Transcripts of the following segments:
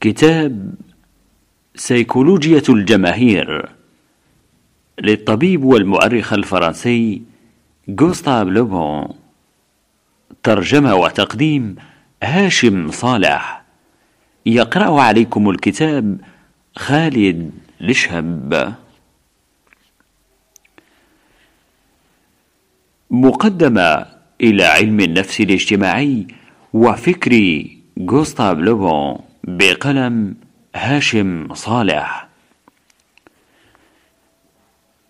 كتاب سيكولوجية الجماهير للطبيب والمؤرخ الفرنسي جوستاف لوبون ترجمة وتقديم هاشم صالح يقرأ عليكم الكتاب خالد لشهب مقدمة إلى علم النفس الاجتماعي وفكر جوستاف لوبون بقلم هاشم صالح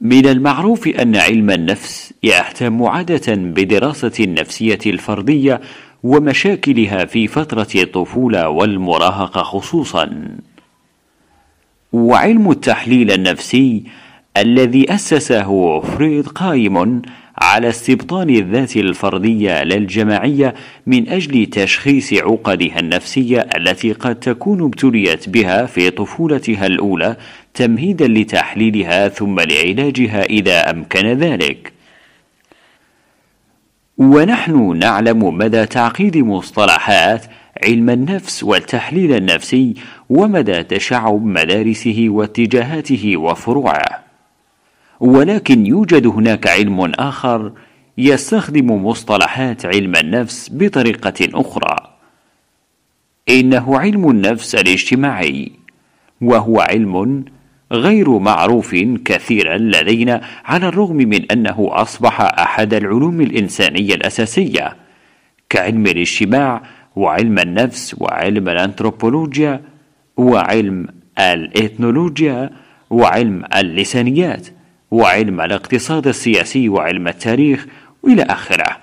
من المعروف أن علم النفس يهتم عادة بدراسة النفسية الفردية ومشاكلها في فترة الطفولة والمراهقة خصوصا وعلم التحليل النفسي الذي أسسه فريد قائم على استبطان الذات الفرديه لا الجماعيه من اجل تشخيص عقدها النفسيه التي قد تكون ابتليت بها في طفولتها الاولى تمهيدا لتحليلها ثم لعلاجها اذا امكن ذلك ونحن نعلم مدى تعقيد مصطلحات علم النفس والتحليل النفسي ومدى تشعب مدارسه واتجاهاته وفروعه ولكن يوجد هناك علم آخر يستخدم مصطلحات علم النفس بطريقة أخرى إنه علم النفس الاجتماعي وهو علم غير معروف كثيرا لدينا على الرغم من أنه أصبح أحد العلوم الإنسانية الأساسية كعلم الاجتماع وعلم النفس وعلم الأنثروبولوجيا وعلم الإثنولوجيا وعلم اللسانيات وعلم الاقتصاد السياسي وعلم التاريخ إلى اخره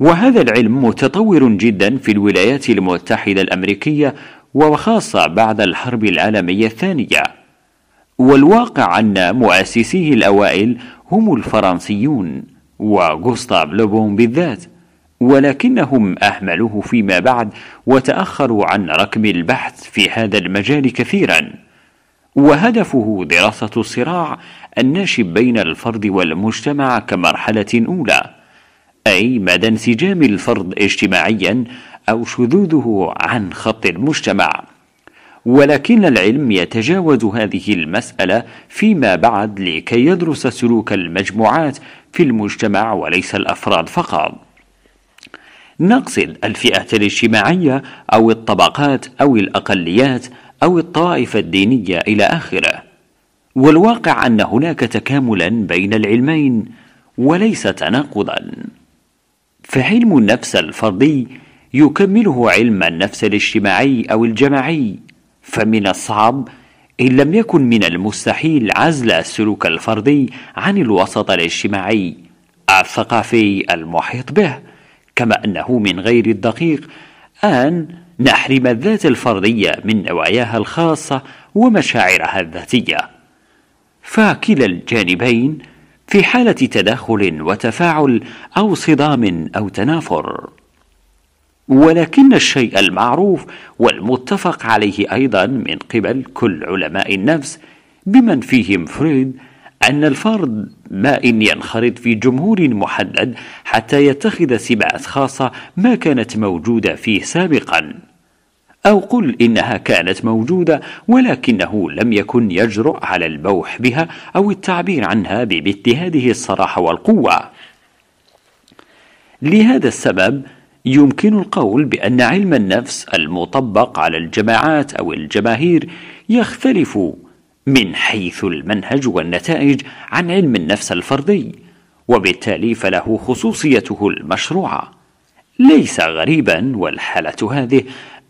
وهذا العلم متطور جدا في الولايات المتحده الامريكيه وخاصه بعد الحرب العالميه الثانيه والواقع ان مؤسسيه الاوائل هم الفرنسيون وغوستاف لوبون بالذات ولكنهم اهملوه فيما بعد وتاخروا عن ركب البحث في هذا المجال كثيرا وهدفه دراسه الصراع الناشب بين الفرد والمجتمع كمرحلة أولى أي مدى انسجام الفرد اجتماعيا أو شذوذه عن خط المجتمع ولكن العلم يتجاوز هذه المسألة فيما بعد لكي يدرس سلوك المجموعات في المجتمع وليس الأفراد فقط نقصد الفئات الاجتماعية أو الطبقات أو الأقليات أو الطائفة الدينية إلى آخره والواقع ان هناك تكاملا بين العلمين وليس تناقضا فعلم النفس الفردي يكمله علم النفس الاجتماعي او الجماعي فمن الصعب ان لم يكن من المستحيل عزل السلوك الفردي عن الوسط الاجتماعي الثقافي المحيط به كما انه من غير الدقيق ان نحرم الذات الفرديه من نواياها الخاصه ومشاعرها الذاتيه فكلا الجانبين في حالة تداخل وتفاعل أو صدام أو تنافر ولكن الشيء المعروف والمتفق عليه أيضا من قبل كل علماء النفس بمن فيهم فريد أن الفرد ما إن ينخرط في جمهور محدد حتى يتخذ سمات خاصة ما كانت موجودة فيه سابقاً أو قل إنها كانت موجودة ولكنه لم يكن يجرؤ على البوح بها أو التعبير عنها بمثل هذه الصراحة والقوة لهذا السبب يمكن القول بأن علم النفس المطبق على الجماعات أو الجماهير يختلف من حيث المنهج والنتائج عن علم النفس الفردي وبالتالي فله خصوصيته المشروعه ليس غريبا والحاله هذه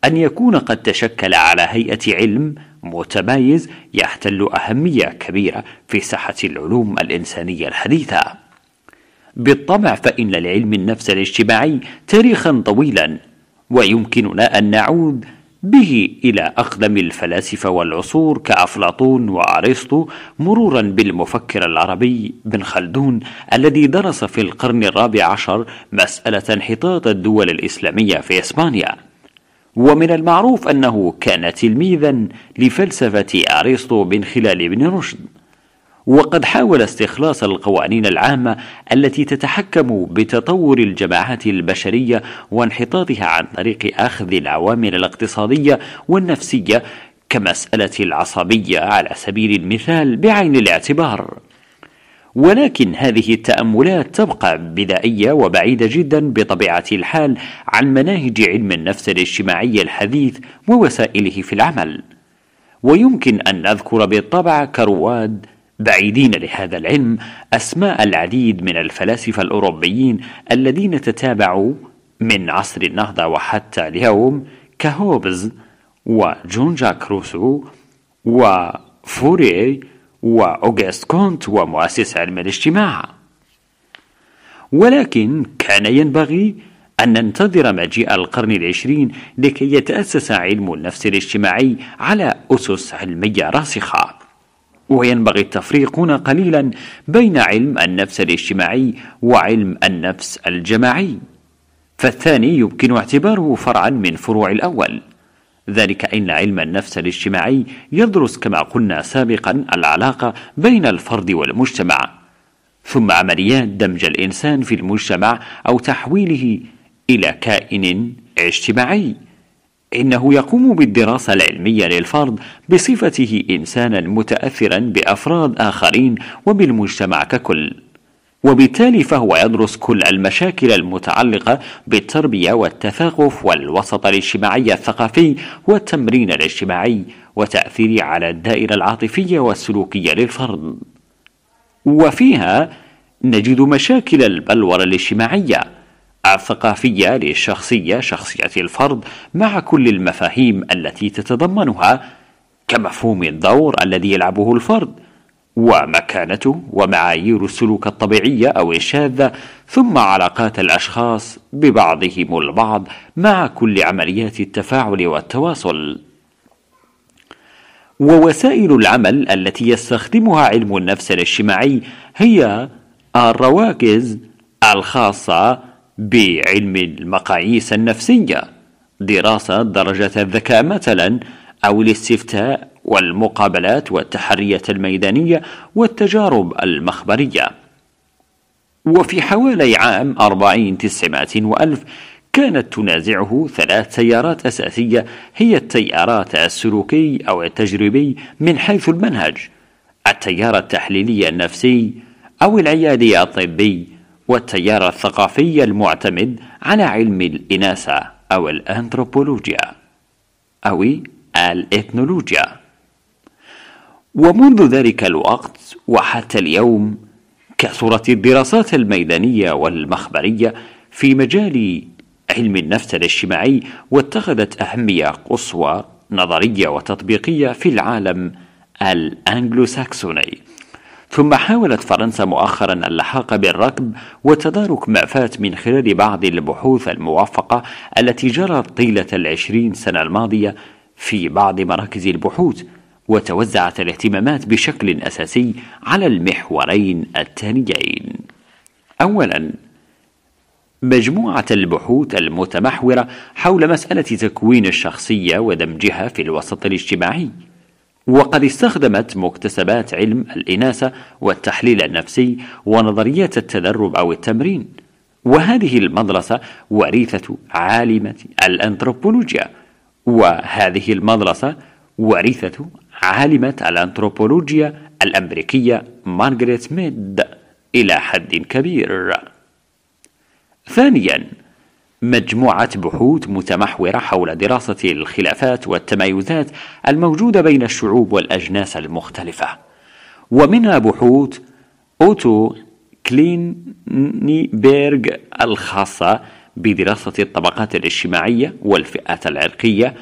أن يكون قد تشكل على هيئة علم متميز يحتل أهمية كبيرة في ساحة العلوم الإنسانية الحديثة. بالطبع فإن لعلم النفس الاجتماعي تاريخا طويلا ويمكننا أن نعود به إلى أقدم الفلاسفة والعصور كأفلاطون وأرسطو مرورا بالمفكر العربي بن خلدون الذي درس في القرن الرابع عشر مسألة انحطاط الدول الإسلامية في إسبانيا ومن المعروف أنه كان تلميذا لفلسفة أرسطو من خلال ابن رشد وقد حاول استخلاص القوانين العامة التي تتحكم بتطور الجماعات البشرية وانحطاطها عن طريق أخذ العوامل الاقتصادية والنفسية كمسألة العصبية على سبيل المثال بعين الاعتبار ولكن هذه التأملات تبقى بدائية وبعيدة جدا بطبيعة الحال عن مناهج علم النفس الاجتماعي الحديث ووسائله في العمل ويمكن أن نذكر بالطبع كرواد بعيدين لهذا العلم أسماء العديد من الفلاسفة الأوروبيين الذين تتابعوا من عصر النهضة وحتى اليوم كهوبز وجون جاك روسو وفوريه وأوغست كونت ومؤسس علم الاجتماع ولكن كان ينبغي أن ننتظر مجيء القرن العشرين لكي يتأسس علم النفس الاجتماعي على أسس علمية راسخة وينبغي التفريق هنا قليلا بين علم النفس الاجتماعي وعلم النفس الجماعي فالثاني يمكن اعتباره فرعا من فروع الأول ذلك ان علم النفس الاجتماعي يدرس كما قلنا سابقا العلاقه بين الفرد والمجتمع ثم عمليات دمج الانسان في المجتمع او تحويله الى كائن اجتماعي انه يقوم بالدراسه العلميه للفرد بصفته انسانا متاثرا بافراد اخرين وبالمجتمع ككل وبالتالي فهو يدرس كل المشاكل المتعلقة بالتربية والتثاقف والوسط الاجتماعي الثقافي والتمرين الاجتماعي وتأثيره على الدائرة العاطفية والسلوكية للفرد. وفيها نجد مشاكل البلورة الاجتماعية الثقافية للشخصية شخصية الفرد مع كل المفاهيم التي تتضمنها كمفهوم الدور الذي يلعبه الفرد ومكانته ومعايير السلوك الطبيعية أو الشاذة ثم علاقات الأشخاص ببعضهم البعض مع كل عمليات التفاعل والتواصل ووسائل العمل التي يستخدمها علم النفس الاجتماعي هي الرواكز الخاصة بعلم المقاييس النفسية دراسة درجة الذكاء مثلا أو الاستفتاء والمقابلات والتحرية الميدانية والتجارب المخبرية وفي حوالي عام أربعين تسعمائة وألف كانت تنازعه ثلاث تيارات أساسية هي التيارات السلوكي أو التجريبي من حيث المنهج التيار التحليلي النفسي أو العيادي الطبي والتيار الثقافي المعتمد على علم الإناسة أو الأنثروبولوجيا أو الإثنولوجيا ومنذ ذلك الوقت وحتى اليوم كثرت الدراسات الميدانيه والمخبريه في مجال علم النفس الاجتماعي واتخذت اهميه قصوى نظريه وتطبيقيه في العالم الأنجلوساكسوني ثم حاولت فرنسا مؤخرا اللحاق بالركب وتدارك ما فات من خلال بعض البحوث الموفقة التي جرت طيلة العشرين سنة الماضية في بعض مراكز البحوث وتوزعت الاهتمامات بشكل أساسي على المحورين التاليين أولا مجموعة البحوث المتمحورة حول مسألة تكوين الشخصية ودمجها في الوسط الاجتماعي وقد استخدمت مكتسبات علم الإناثة والتحليل النفسي ونظريات التدرب أو التمرين وهذه المدرسة وريثة عالمة الأنثروبولوجيا وهذه المدرسة وريثه عالمة الأنثروبولوجيا الأمريكية مارغريت ميد إلى حد كبير. ثانياً، مجموعة بحوث متمحورة حول دراسة الخلافات والتمايزات الموجودة بين الشعوب والأجناس المختلفة، ومنها بحوث أوتو كلينيبيرغ الخاصة بدراسة الطبقات الاجتماعية والفئات العرقية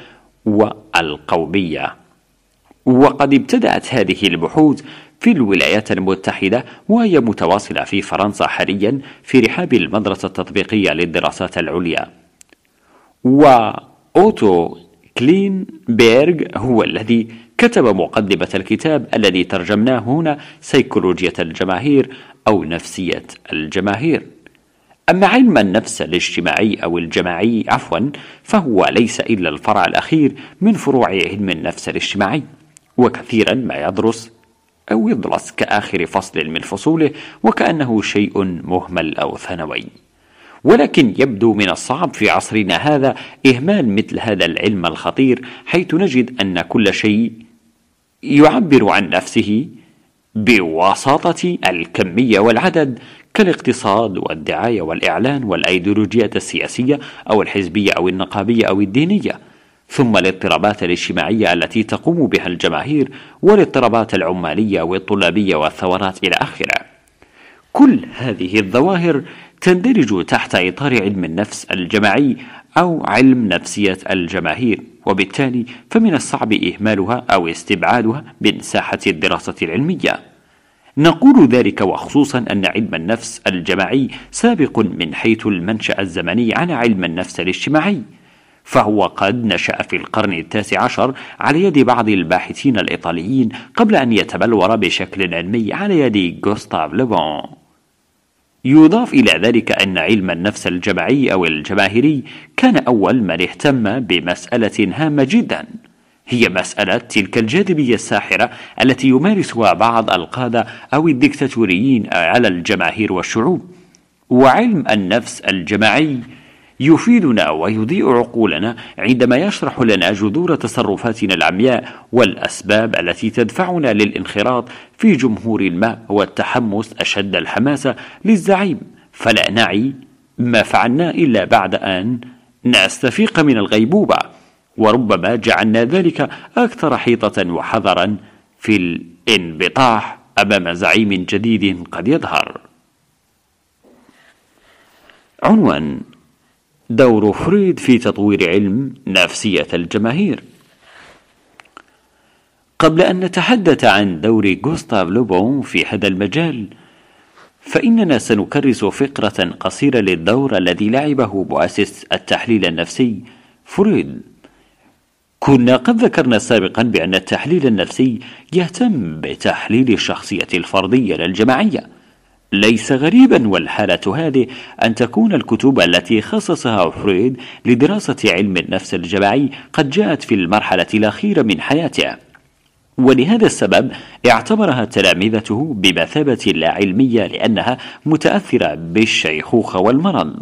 والقومية. وقد ابتدأت هذه البحوث في الولايات المتحدة وهي متواصلة في فرنسا حاليا في رحاب المدرسة التطبيقية للدراسات العليا وأوتو بيرغ هو الذي كتب مقدمة الكتاب الذي ترجمناه هنا سيكولوجية الجماهير أو نفسية الجماهير أما علم النفس الاجتماعي أو الجماعي عفوا فهو ليس إلا الفرع الأخير من فروع علم النفس الاجتماعي وكثيرا ما يدرس أو يدرس كآخر فصل من فصوله وكأنه شيء مهمل أو ثانوي ولكن يبدو من الصعب في عصرنا هذا إهمال مثل هذا العلم الخطير حيث نجد أن كل شيء يعبر عن نفسه بواسطة الكمية والعدد كالاقتصاد والدعاية والإعلان والأيديولوجيات السياسية أو الحزبية أو النقابية أو الدينية ثم الاضطرابات الاجتماعية التي تقوم بها الجماهير والاضطرابات العمالية والطلابية والثورات إلى آخره. كل هذه الظواهر تندرج تحت إطار علم النفس الجماعي أو علم نفسية الجماهير، وبالتالي فمن الصعب إهمالها أو استبعادها من ساحة الدراسة العلمية. نقول ذلك وخصوصا أن علم النفس الجماعي سابق من حيث المنشأ الزمني عن علم النفس الاجتماعي. فهو قد نشأ في القرن التاسع عشر على يد بعض الباحثين الإيطاليين قبل أن يتبلور بشكل علمي على يد غوستاف لوبون يضاف إلى ذلك أن علم النفس الجماعي أو الجماهيري كان أول من اهتم بمسألة هامة جدا هي مسألة تلك الجاذبية الساحرة التي يمارسها بعض القادة أو الدكتاتوريين على الجماهير والشعوب وعلم النفس الجماعي يفيدنا ويضيء عقولنا عندما يشرح لنا جذور تصرفاتنا العمياء والأسباب التي تدفعنا للانخراط في جمهور ما والتحمس أشد الحماسة للزعيم فلا نعي ما فعلنا إلا بعد أن نستفيق من الغيبوبة وربما جعلنا ذلك أكثر حيطة وحذرا في الانبطاح أمام زعيم جديد قد يظهر عنوان دور فريد في تطوير علم نفسية الجماهير قبل أن نتحدث عن دور غوستاف لوبون في هذا المجال فإننا سنكرس فقرة قصيرة للدور الذي لعبه مؤسس التحليل النفسي فريد كنا قد ذكرنا سابقا بأن التحليل النفسي يهتم بتحليل الشخصية الفردية للجماعية ليس غريبا والحالة هذه أن تكون الكتب التي خصصها فرويد لدراسة علم النفس الجماعي قد جاءت في المرحلة الأخيرة من حياته ولهذا السبب اعتبرها تلامذته بمثابة لا علمية لأنها متأثرة بالشيخوخة والمرض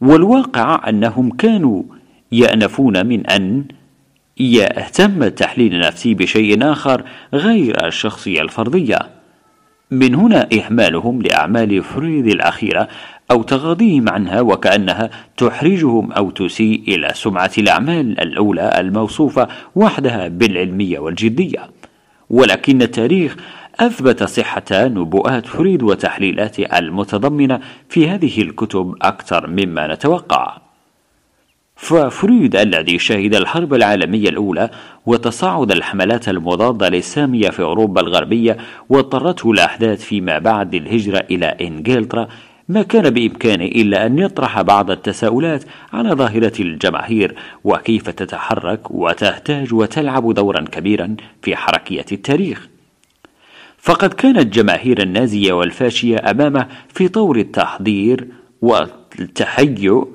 والواقع أنهم كانوا يأنفون من أن يهتم التحليل النفسي بشيء آخر غير الشخصية الفردية من هنا إهمالهم لأعمال فرويد الأخيرة أو تغاضيهم عنها وكأنها تحرجهم أو تسيء إلى سمعة الأعمال الأولى الموصوفة وحدها بالعلمية والجدية ولكن التاريخ أثبت صحة نبوءات فريد وتحليلاته المتضمنة في هذه الكتب أكثر مما نتوقع ففرويد الذي شهد الحرب العالمية الأولى وتصاعد الحملات المضادة للسامية في أوروبا الغربية واضطرته الأحداث فيما بعد للهجرة إلى إنجلترا ما كان بإمكانه إلا أن يطرح بعض التساؤلات على ظاهرة الجماهير وكيف تتحرك وتهتاج وتلعب دورا كبيرا في حركية التاريخ فقد كانت جماهير النازية والفاشية أمامه في طور التحضير والتحيؤ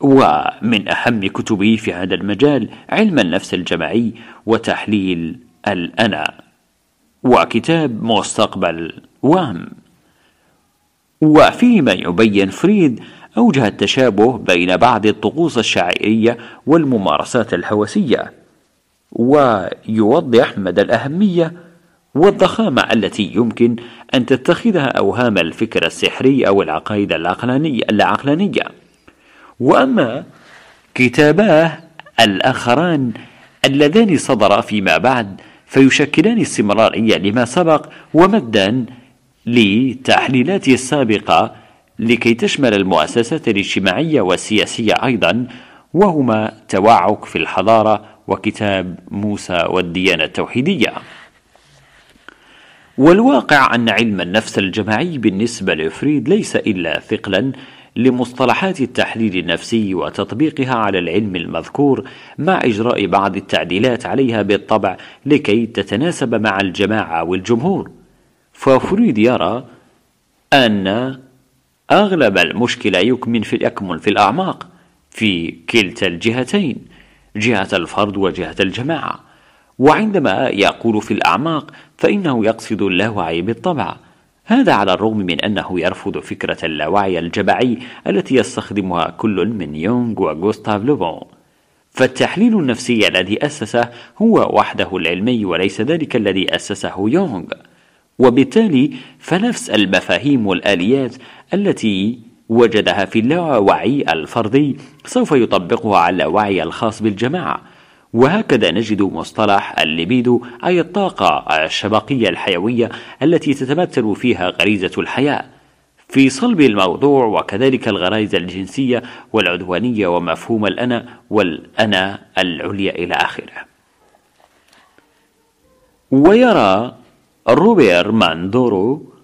ومن أهم كتبه في هذا المجال علم النفس الجماعي وتحليل الأنا وكتاب مستقبل وهم وفيما يبين فريد أوجه التشابه بين بعض الطقوس الشعائرية والممارسات الهوسية ويوضح مدى الأهمية والضخامة التي يمكن أن تتخذها أوهام الفكر السحري أو العقائد العقلانية, العقلانية وأما كتاباه الآخران اللذان صدرا فيما بعد فيشكلان استمرارية يعني لما سبق ومدا لتحليلاته السابقة لكي تشمل المؤسسات الاجتماعية والسياسية أيضا وهما توعك في الحضارة وكتاب موسى والديانة التوحيدية والواقع أن علم النفس الجماعي بالنسبة لفريد ليس إلا ثقلا لمصطلحات التحليل النفسي وتطبيقها على العلم المذكور مع إجراء بعض التعديلات عليها بالطبع لكي تتناسب مع الجماعة والجمهور ففرويد يرى أن أغلب المشكلة يكمن في يكمن في الأعماق في كلتا الجهتين جهة الفرد وجهة الجماعة وعندما يقول في الأعماق فإنه يقصد اللاوعي بالطبع هذا على الرغم من أنه يرفض فكرة اللاوعي الجبعي التي يستخدمها كل من يونغ وغوستاف لوبون فالتحليل النفسي الذي أسسه هو وحده العلمي وليس ذلك الذي أسسه يونغ وبالتالي فنفس المفاهيم والآليات التي وجدها في اللاوعي الفردي سوف يطبقها على اللاوعي الخاص بالجماعة وهكذا نجد مصطلح الليبيدو أي الطاقة الشبقية الحيوية التي تتمثل فيها غريزة الحياة في صلب الموضوع وكذلك الغرائز الجنسية والعدوانية ومفهوم الأنا والأنا العليا إلى آخره ويرى روبير ماندورو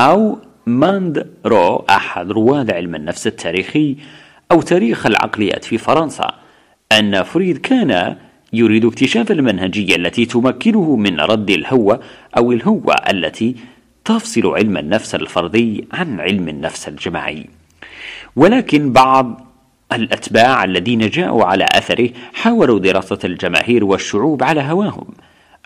أو ماندرو أحد رواد علم النفس التاريخي أو تاريخ العقليات في فرنسا أن فريد كان يريد اكتشاف المنهجية التي تمكنه من رد الهوة أو الهوة التي تفصل علم النفس الفردي عن علم النفس الجماعي ولكن بعض الأتباع الذين جاءوا على أثره حاولوا دراسة الجماهير والشعوب على هواهم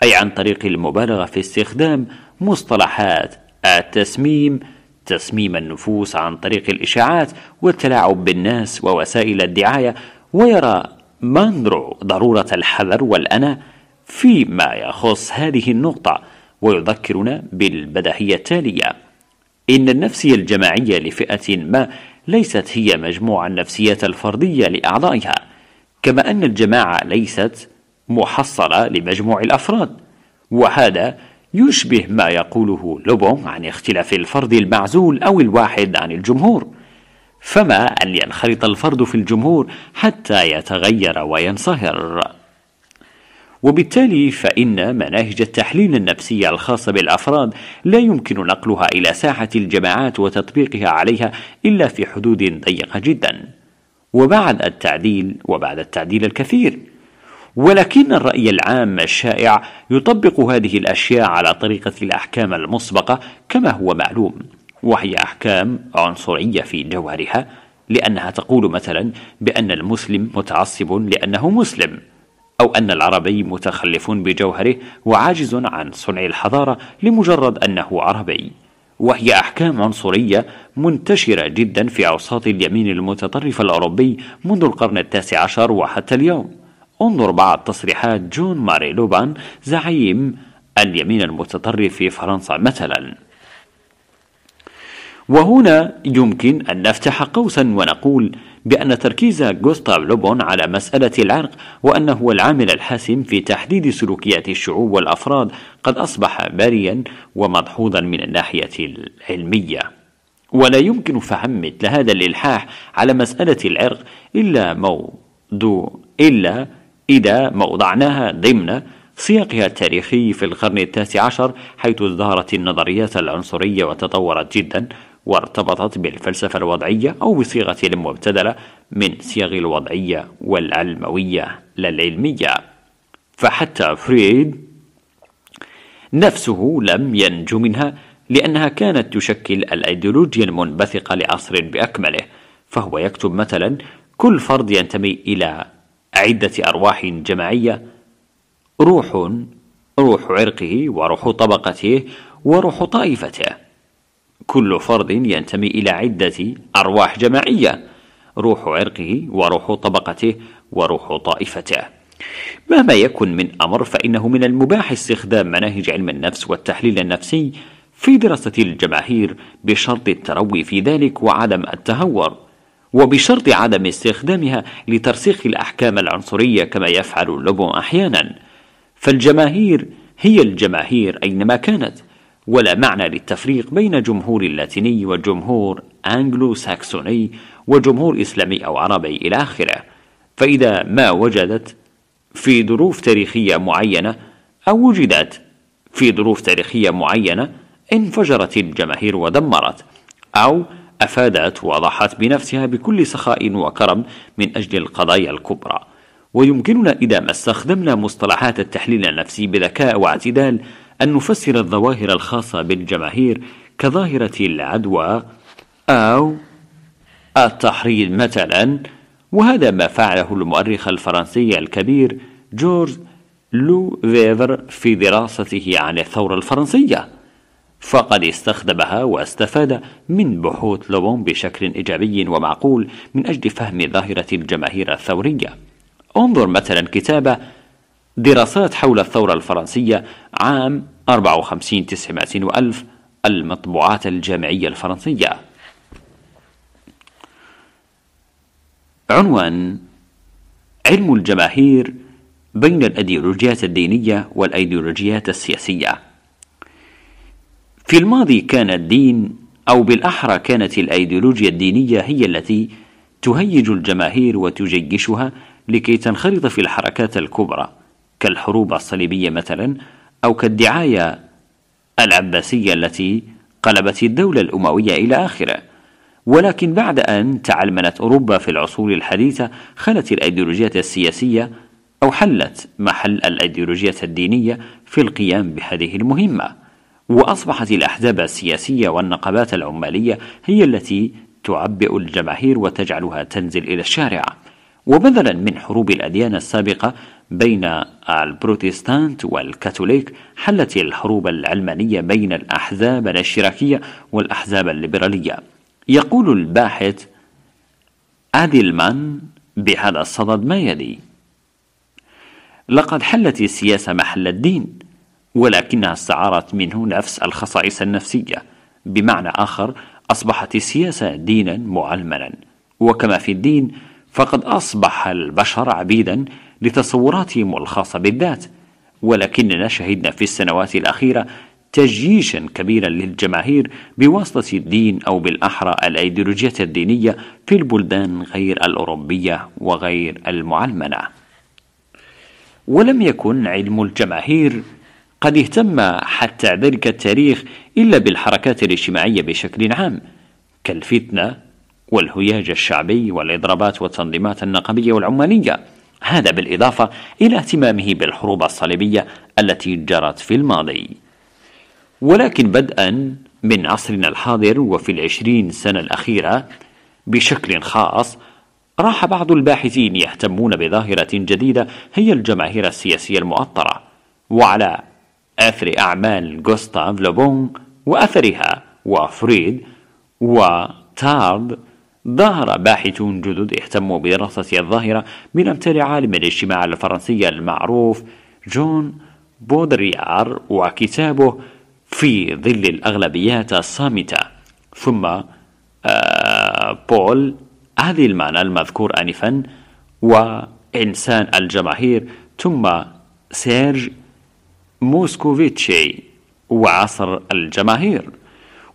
أي عن طريق المبالغة في استخدام مصطلحات التسميم تسميم النفوس عن طريق الإشاعات والتلاعب بالناس ووسائل الدعاية ويرى ماندرو ضرورة الحذر والأنا فيما يخص هذه النقطة ويذكرنا بالبدهية التالية إن النفسية الجماعية لفئة ما ليست هي مجموعة النفسية الفردية لأعضائها كما أن الجماعة ليست محصلة لمجموع الأفراد وهذا يشبه ما يقوله لوبون عن اختلاف الفرد المعزول أو الواحد عن الجمهور فما أن ينخرط الفرد في الجمهور حتى يتغير وينصهر وبالتالي فإن مناهج التحليل النفسي الخاصة بالأفراد لا يمكن نقلها إلى ساحة الجماعات وتطبيقها عليها إلا في حدود ضيقة جدا وبعد التعديل وبعد التعديل الكثير ولكن الرأي العام الشائع يطبق هذه الأشياء على طريقة الأحكام المسبقة كما هو معلوم وهي أحكام عنصرية في جوهرها لأنها تقول مثلا بأن المسلم متعصب لأنه مسلم أو أن العربي متخلف بجوهره وعاجز عن صنع الحضارة لمجرد أنه عربي وهي أحكام عنصرية منتشرة جدا في أوساط اليمين المتطرف الأوروبي منذ القرن التاسع عشر وحتى اليوم انظر بعض تصريحات جون ماري لوبان زعيم اليمين المتطرف في فرنسا مثلاً وهنا يمكن أن نفتح قوسا ونقول بأن تركيز جوستاف لوبون على مسألة العرق وأنه العامل الحاسم في تحديد سلوكيات الشعوب والأفراد قد أصبح باريا ومدحوظا من الناحية العلمية ولا يمكن فهم مثل هذا الإلحاح على مسألة العرق إلا موضوع إلا إذا موضعناها ضمن سياقها التاريخي في القرن التاسع عشر حيث ازدهرت النظريات العنصرية وتطورت جدا وارتبطت بالفلسفة الوضعية أو بصيغة المبتدلة من صيغ الوضعية والعلموية لا العلمية فحتى فريد نفسه لم ينجو منها لأنها كانت تشكل الأيديولوجيا المنبثقة لعصر بأكمله فهو يكتب مثلا كل فرد ينتمي إلى عدة أرواح جماعية روح روح عرقه وروح طبقته وروح طائفته كل فرد ينتمي إلى عدة أرواح جماعية روح عرقه وروح طبقته وروح طائفته مهما يكن من أمر فإنه من المباح استخدام مناهج علم النفس والتحليل النفسي في دراسة الجماهير بشرط التروي في ذلك وعدم التهور وبشرط عدم استخدامها لترسيخ الأحكام العنصرية كما يفعل لوبون أحيانا فالجماهير هي الجماهير أينما كانت ولا معنى للتفريق بين جمهور اللاتيني وجمهور أنجلو ساكسوني وجمهور إسلامي أو عربي إلى آخره فإذا ما وجدت في ظروف تاريخية معينة أو وجدت في ظروف تاريخية معينة انفجرت الجماهير ودمرت أو أفادت وضحت بنفسها بكل سخاء وكرم من أجل القضايا الكبرى ويمكننا إذا ما استخدمنا مصطلحات التحليل النفسي بذكاء واعتدال أن نفسر الظواهر الخاصة بالجماهير كظاهرة العدوى أو التحريض مثلا وهذا ما فعله المؤرخ الفرنسي الكبير جورج لو فيفر في دراسته عن الثورة الفرنسية فقد استخدمها واستفاد من بحوث لوون بشكل إيجابي ومعقول من أجل فهم ظاهرة الجماهير الثورية انظر مثلا كتاب دراسات حول الثورة الفرنسية عام 54 900 ألف المطبوعات الجامعية الفرنسية عنوان علم الجماهير بين الأيديولوجيات الدينية والأيديولوجيات السياسية في الماضي كان الدين أو بالأحرى كانت الأيديولوجيا الدينية هي التي تهيج الجماهير وتجيشها لكي تنخرط في الحركات الكبرى كالحروب الصليبية مثلا أو كالدعاية العباسية التي قلبت الدولة الأموية إلى آخره ولكن بعد أن تعلمنت أوروبا في العصور الحديثة خلت الأيديولوجيات السياسية أو حلت محل الأيديولوجيات الدينية في القيام بهذه المهمة وأصبحت الأحزاب السياسية والنقابات العمالية هي التي تعبئ الجماهير وتجعلها تنزل إلى الشارع وبدلا من حروب الأديان السابقة بين البروتستانت والكاثوليك حلت الحروب العلمانية بين الأحزاب الاشتراكية والأحزاب الليبرالية يقول الباحث أديلمان بهذا الصدد ما يلي لقد حلت السياسة محل الدين ولكنها استعارت منه نفس الخصائص النفسية بمعنى آخر أصبحت السياسة دينا معلمنا وكما في الدين فقد أصبح البشر عبيدا لتصوراتهم الخاصة بالذات ولكننا شهدنا في السنوات الأخيرة تجيشا كبيرا للجماهير بواسطة الدين أو بالأحرى الأيديولوجية الدينية في البلدان غير الأوروبية وغير المعلمنة ولم يكن علم الجماهير قد اهتم حتى ذلك التاريخ إلا بالحركات الاجتماعية بشكل عام كالفتنة والهياج الشعبي والإضرابات والتنظيمات النقبية والعمالية هذا بالإضافة إلى اهتمامه بالحروب الصليبية التي جرت في الماضي ولكن بدءا من عصرنا الحاضر وفي العشرين سنة الأخيرة بشكل خاص راح بعض الباحثين يهتمون بظاهرة جديدة هي الجماهير السياسية المؤطرة وعلى أثر أعمال غوستاف لوبون وأثرها وفريد وتارد ظهر باحثون جدد اهتموا بدراسة الظاهرة من أمثال عالم الاجتماع الفرنسي المعروف جون بودريار وكتابه في ظل الأغلبيات الصامتة ثم آه بول المعنى المذكور آنفا وإنسان الجماهير ثم سيرج موسكوفيتشي وعصر الجماهير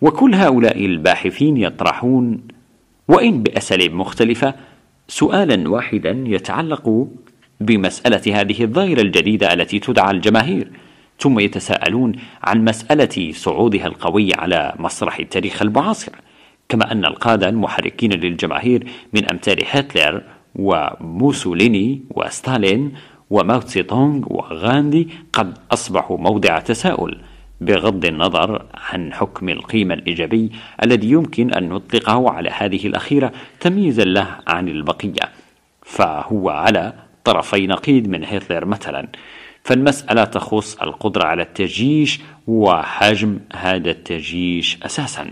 وكل هؤلاء الباحثين يطرحون وإن بأساليب مختلفة سؤالا واحدا يتعلق بمسألة هذه الظاهرة الجديدة التي تدعى الجماهير ثم يتساءلون عن مسألة صعودها القوي على مسرح التاريخ المعاصر كما أن القادة المحركين للجماهير من أمثال هتلر وموسوليني وستالين وماو تونغ وغاندي قد أصبحوا موضع تساؤل بغض النظر عن حكم القيمة الإيجابي الذي يمكن أن نطلقه على هذه الأخيرة تمييزا له عن البقية فهو على طرفي نقيض من هتلر مثلا فالمسألة تخص القدرة على التجيش وحجم هذا التجيش أساسا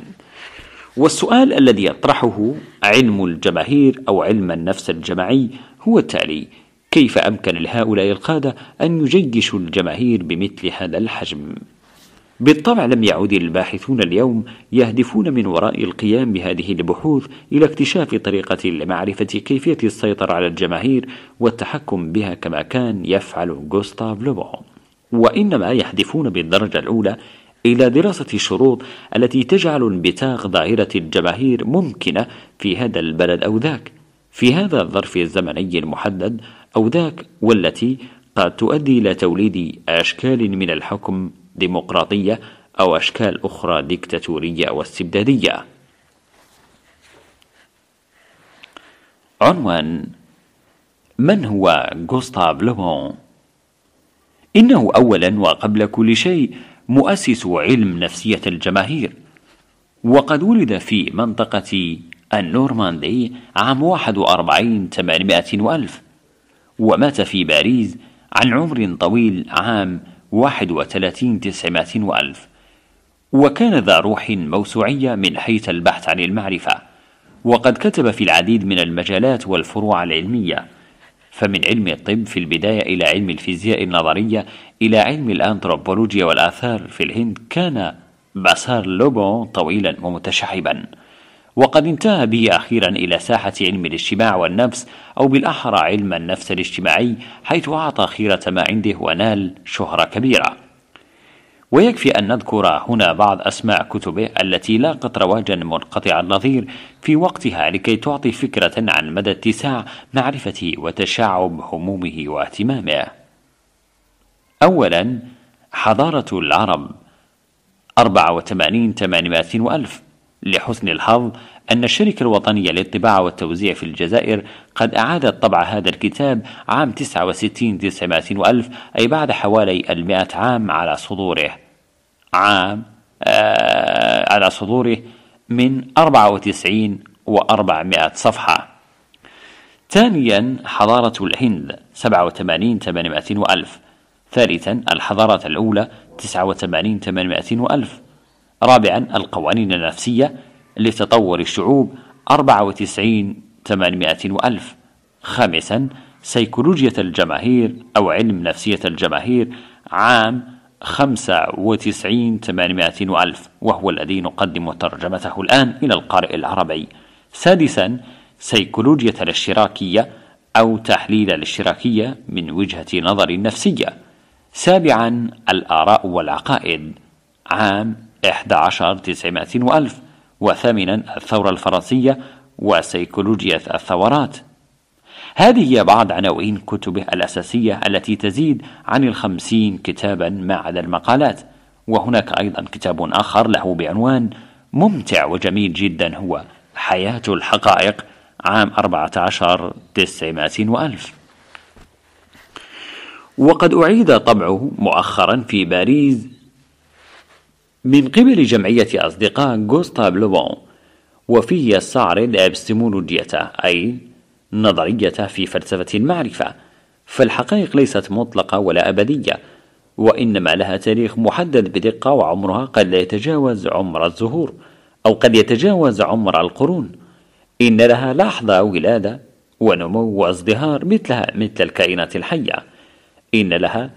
والسؤال الذي يطرحه علم الجماهير أو علم النفس الجماعي هو التالي كيف أمكن لهؤلاء القادة أن يجيشوا الجماهير بمثل هذا الحجم؟ بالطبع لم يعد الباحثون اليوم يهدفون من وراء القيام بهذه البحوث إلى اكتشاف طريقة لمعرفة كيفية السيطرة على الجماهير والتحكم بها كما كان يفعل غوستاف لوبون وإنما يهدفون بالدرجة الأولى إلى دراسة الشروط التي تجعل انبتاغ ظاهرة الجماهير ممكنة في هذا البلد أو ذاك في هذا الظرف الزمني المحدد أو ذاك والتي قد تؤدي إلى توليد أشكال من الحكم ديمقراطية أو أشكال أخرى ديكتاتورية واستبدادية عنوان من هو غوستاف لوبون؟ إنه أولا وقبل كل شيء مؤسس علم نفسية الجماهير وقد ولد في منطقة النورماندي عام 41 800 وألف ومات في باريس عن عمر طويل عام واحد وثلاثين تسعمائة وألف وكان ذا روح موسوعية من حيث البحث عن المعرفة وقد كتب في العديد من المجالات والفروع العلمية فمن علم الطب في البداية إلى علم الفيزياء النظرية إلى علم الأنثروبولوجيا والآثار في الهند كان باسار لوبون طويلا ومتشعبا وقد انتهى به أخيرا إلى ساحة علم الاجتماع والنفس أو بالأحرى علم النفس الاجتماعي حيث أعطى خيرة ما عنده ونال شهرة كبيرة ويكفي أن نذكر هنا بعض أسماء كتبه التي لاقت رواجا منقطع النظير في وقتها لكي تعطي فكرة عن مدى اتساع معرفته وتشعب همومه واهتمامه. أولا حضارة العرب 84 ألف لحسن الحظ أن الشركة الوطنية للطباعة والتوزيع في الجزائر قد أعادت طبع هذا الكتاب عام 69 900 ألف أي بعد حوالي المئة عام على صدوره عام آه على صدوره من 94 و400 صفحة ثانيا حضارة الهند 87 800 ألف ثالثا الحضارة الأولى 89 800 ألف رابعا القوانين النفسية لتطور الشعوب 94 800 وألف خامسا سيكولوجية الجماهير أو علم نفسية الجماهير عام 95 800 وألف وهو الذي نقدم ترجمته الآن إلى القارئ العربي سادسا سيكولوجية الاشتراكية أو تحليل الاشتراكية من وجهة نظر نفسية سابعا الآراء والعقائد عام 11 900 تسعمائة وألف وثامنا الثورة الفرنسية وسيكولوجيا الثورات هذه هي بعض عناوين كتبه الأساسية التي تزيد عن الخمسين كتابا ما عدا المقالات وهناك أيضا كتاب آخر له بعنوان ممتع وجميل جدا هو حياة الحقائق عام 14 تسعمائة وألف وقد أعيد طبعه مؤخرا في باريس من قبل جمعية أصدقاء غوستاب لوبون وفيه يستعرض ابستمولوجيته أي نظرية في فلسفة المعرفة فالحقائق ليست مطلقة ولا أبدية وإنما لها تاريخ محدد بدقة وعمرها قد لا يتجاوز عمر الزهور أو قد يتجاوز عمر القرون إن لها لحظة ولادة ونمو وازدهار مثلها مثل الكائنات الحية إن لها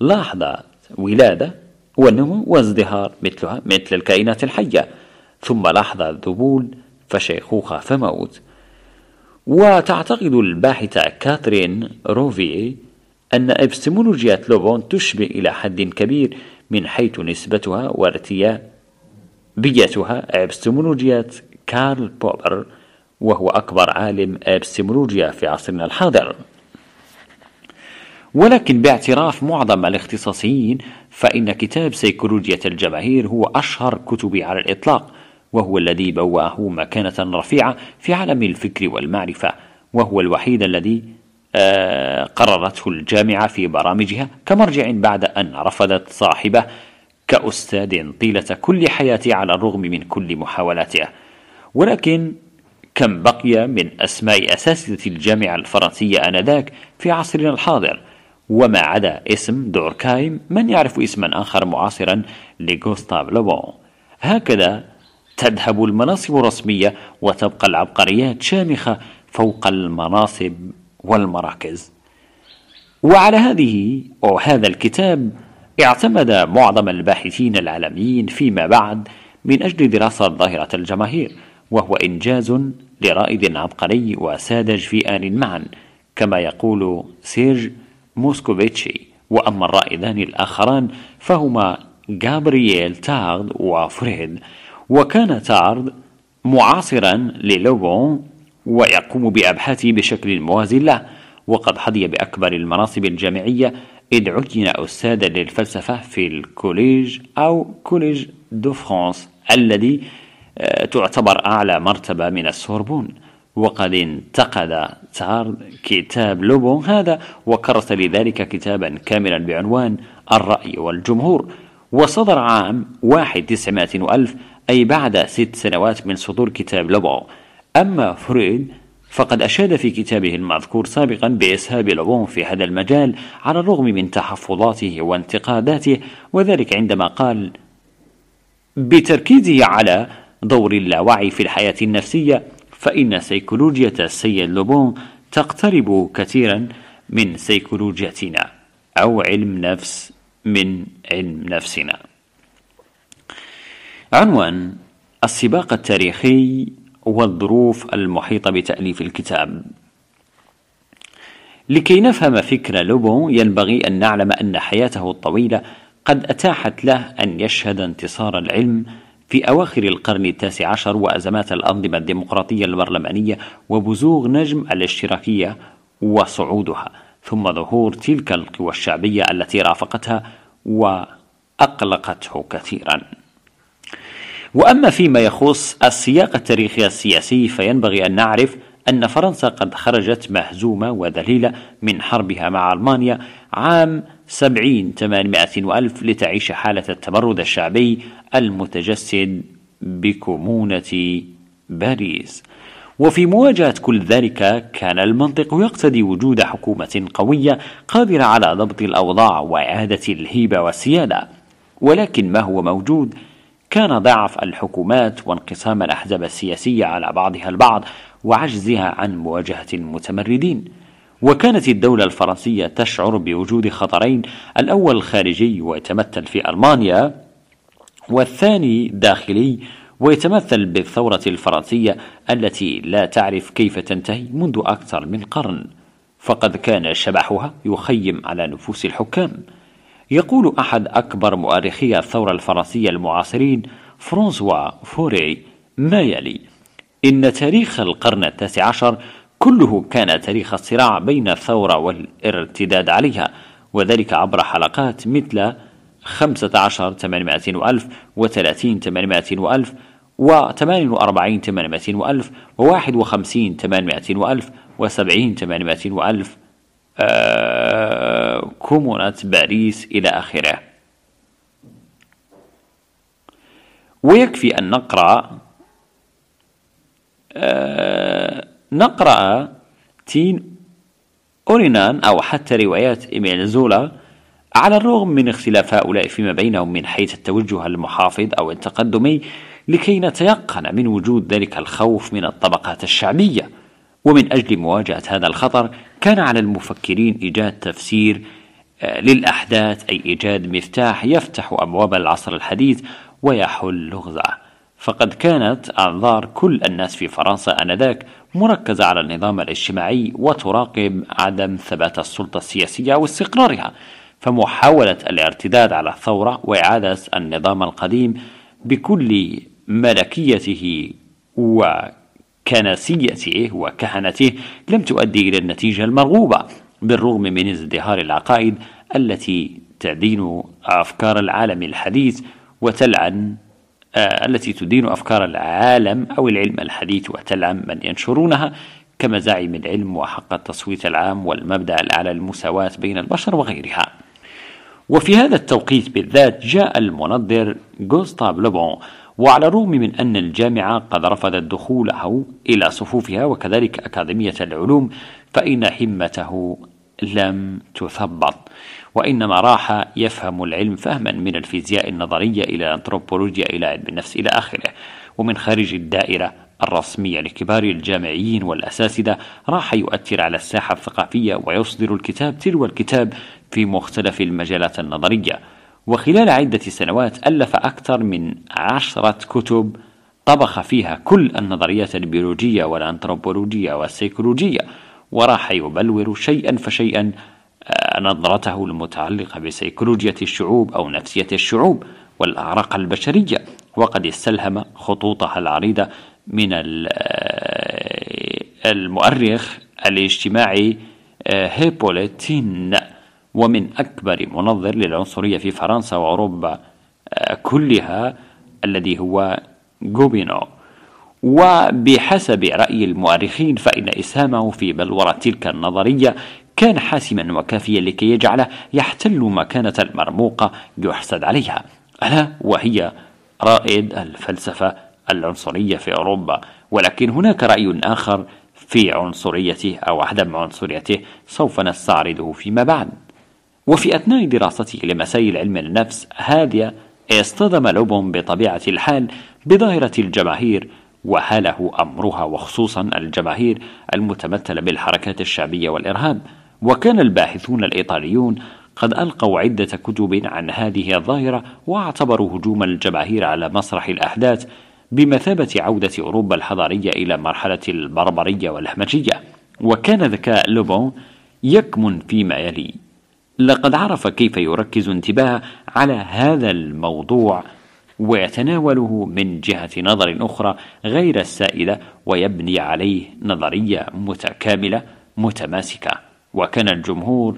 لحظة ولادة هو النمو وازدهار مثلها مثل الكائنات الحية ثم لحظة ذبول فشيخوخة فموت وتعتقد الباحثة كاترين روفي أن إبستمولوجيا لوبون تشبه إلى حد كبير من حيث نسبتها وارتيابيتها إبستمولوجيا كارل بوبر وهو أكبر عالم إبستمولوجيا في عصرنا الحاضر ولكن باعتراف معظم الاختصاصيين فإن كتاب سيكولوجيا الجماهير هو أشهر كتبي على الإطلاق وهو الذي بوأه مكانة رفيعة في عالم الفكر والمعرفة وهو الوحيد الذي آه، قررته الجامعة في برامجها كمرجع بعد أن رفضت صاحبه كأستاذ طيلة كل حياتي على الرغم من كل محاولاته ولكن كم بقي من أسماء أساتذة الجامعة الفرنسية آنذاك في عصرنا الحاضر وما عدا اسم دوركايم من يعرف اسما آخر معاصرا لغوستاف لوبون هكذا تذهب المناصب الرسمية وتبقى العبقريات شامخة فوق المناصب والمراكز وعلى هذه أو هذا الكتاب اعتمد معظم الباحثين العالميين فيما بعد من أجل دراسة ظاهرة الجماهير وهو إنجاز لرائد عبقري وساذج في آن معا كما يقول سيرج موسكوفيتشي وأما الرائدان الآخران فهما غابرييل تارد وفريد وكان تارد معاصرا للوبون ويقوم بأبحاثه بشكل موازي له وقد حظي بأكبر المناصب الجامعية إذ عين أستاذا للفلسفة في الكوليج أو كوليج دو فرانس الذي آه، تعتبر أعلى مرتبة من السوربون وقد انتقد تار كتاب لوبون هذا وكرس لذلك كتابا كاملا بعنوان الرأي والجمهور وصدر عام تسعمائة وألف أي بعد ست سنوات من صدور كتاب لوبون أما فرويد فقد أشاد في كتابه المذكور سابقا بإسهاب لوبون في هذا المجال على الرغم من تحفظاته وانتقاداته وذلك عندما قال بتركيزه على دور اللاوعي في الحياة النفسية فإن سيكولوجية السيد لوبون تقترب كثيرا من سيكولوجيتنا أو علم نفس من علم نفسنا عنوان السباق التاريخي والظروف المحيطة بتأليف الكتاب لكي نفهم فكر لوبون ينبغي أن نعلم أن حياته الطويلة قد أتاحت له أن يشهد انتصار العلم في أواخر القرن التاسع عشر وأزمات الأنظمة الديمقراطية البرلمانية وبزوغ نجم الاشتراكية وصعودها ثم ظهور تلك القوى الشعبية التي رافقتها وأقلقته كثيرا وأما فيما يخص السياق التاريخي السياسي فينبغي أن نعرف أن فرنسا قد خرجت مهزومة وذليلة من حربها مع ألمانيا عام سبعين ثمانمائة وألف لتعيش حالة التمرد الشعبي المتجسد بكمونة باريس وفي مواجهة كل ذلك كان المنطق يقتضي وجود حكومة قوية قادرة على ضبط الأوضاع وإعادة الهيبة والسيادة ولكن ما هو موجود كان ضعف الحكومات وانقسام الأحزاب السياسية على بعضها البعض وعجزها عن مواجهة المتمردين وكانت الدولة الفرنسية تشعر بوجود خطرين الأول خارجي ويتمثل في ألمانيا والثاني داخلي ويتمثل بالثورة الفرنسية التي لا تعرف كيف تنتهي منذ أكثر من قرن فقد كان شبحها يخيم على نفوس الحكام يقول أحد أكبر مؤرخي الثورة الفرنسية المعاصرين فرانسوا فوري ما يلي إن تاريخ القرن التاسع عشر كله كان تاريخ الصراع بين الثورة والارتداد عليها وذلك عبر حلقات مثل 15 800 وألف و30 800 وألف و48 800 وألف و51 800 وألف و70 800 وألف آه كومونة باريس إلى آخره ويكفي أن نقرأ آه، نقرأ تين أورينان أو حتى روايات زولا على الرغم من اختلاف هؤلاء فيما بينهم من حيث التوجه المحافظ أو التقدمي لكي نتيقن من وجود ذلك الخوف من الطبقات الشعبية ومن أجل مواجهة هذا الخطر كان على المفكرين إيجاد تفسير آه، للأحداث أي إيجاد مفتاح يفتح أبواب العصر الحديث ويحل لغزه فقد كانت أعذار كل الناس في فرنسا آنذاك مركزة على النظام الاجتماعي وتراقب عدم ثبات السلطة السياسية واستقرارها فمحاولة الارتداد على الثورة وإعادة النظام القديم بكل ملكيته وكنسيته وكهنته لم تؤدي إلى النتيجة المرغوبة بالرغم من ازدهار العقائد التي تدين أفكار العالم الحديث وتلعن آه، التي تدين أفكار العالم أو العلم الحديث وتلعن من ينشرونها كمزاعم العلم وحق التصويت العام والمبدأ الأعلى المساواة بين البشر وغيرها وفي هذا التوقيت بالذات جاء المنظر غوستاف لوبون وعلى الرغم من أن الجامعة قد رفضت دخوله إلى صفوفها وكذلك أكاديمية العلوم فإن همته لم تثبط وإنما راح يفهم العلم فهما من الفيزياء النظرية إلى الأنثروبولوجيا إلى علم النفس إلى آخره ومن خارج الدائرة الرسمية لكبار الجامعيين والأساتذة راح يؤثر على الساحة الثقافية ويصدر الكتاب تلو الكتاب في مختلف المجالات النظرية وخلال عدة سنوات ألف أكثر من عشرة كتب طبخ فيها كل النظريات البيولوجية والأنثروبولوجية والسيكولوجية وراح يبلور شيئا فشيئا آه، نظرته المتعلقة بسيكولوجية الشعوب أو نفسية الشعوب والأعراق البشرية وقد استلهم خطوطها العريضة من آه، المؤرخ الاجتماعي آه، هيبوليتين ومن أكبر منظر للعنصرية في فرنسا وأوروبا كلها الذي هو جوبينو وبحسب رأي المؤرخين فإن إسهامه في بلورة تلك النظرية كان حاسما وكافيا لكي يجعله يحتل مكانة المرموقة يحسد عليها ألا وهي رائد الفلسفة العنصرية في أوروبا ولكن هناك رأي آخر في عنصريته أو عدم عنصريته سوف نستعرضه فيما بعد وفي أثناء دراسته لمسائل علم النفس هادية اصطدم لوبون بطبيعة الحال بظاهرة الجماهير وهاله أمرها وخصوصا الجماهير المتمثلة بالحركات الشعبية والإرهاب وكان الباحثون الإيطاليون قد ألقوا عدة كتب عن هذه الظاهرة واعتبروا هجوم الجماهير على مسرح الأحداث بمثابة عودة أوروبا الحضارية إلى مرحلة البربرية والهمجية وكان ذكاء لوبون يكمن فيما يلي لقد عرف كيف يركز انتباهه على هذا الموضوع ويتناوله من جهة نظر أخرى غير السائدة ويبني عليه نظرية متكاملة متماسكة وكان الجمهور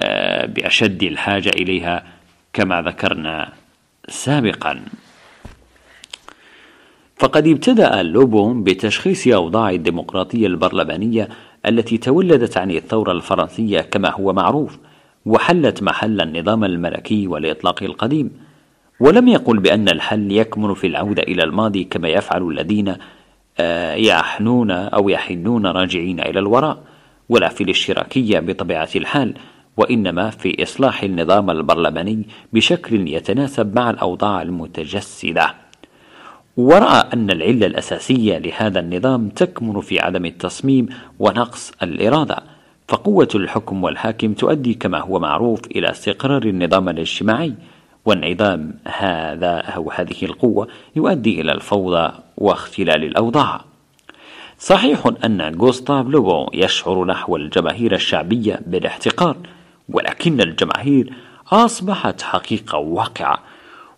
آه، بأشد الحاجة إليها كما ذكرنا سابقا فقد ابتدأ لوبون بتشخيص أوضاع الديمقراطية البرلمانية التي تولدت عن الثورة الفرنسية كما هو معروف وحلت محل النظام الملكي والإطلاق القديم ولم يقل بأن الحل يكمن في العودة إلى الماضي كما يفعل الذين آه، يحنون أو يحنون راجعين إلى الوراء ولا في الاشتراكية بطبيعة الحال وإنما في إصلاح النظام البرلماني بشكل يتناسب مع الأوضاع المتجسدة ورأى أن العلة الأساسية لهذا النظام تكمن في عدم التصميم ونقص الإرادة فقوة الحكم والحاكم تؤدي كما هو معروف إلى استقرار النظام الاجتماعي وانعدام هذا أو هذه القوة يؤدي إلى الفوضى واختلال الأوضاع صحيح أن غوستاف لوبو يشعر نحو الجماهير الشعبية بالاحتقار ولكن الجماهير أصبحت حقيقة واقعة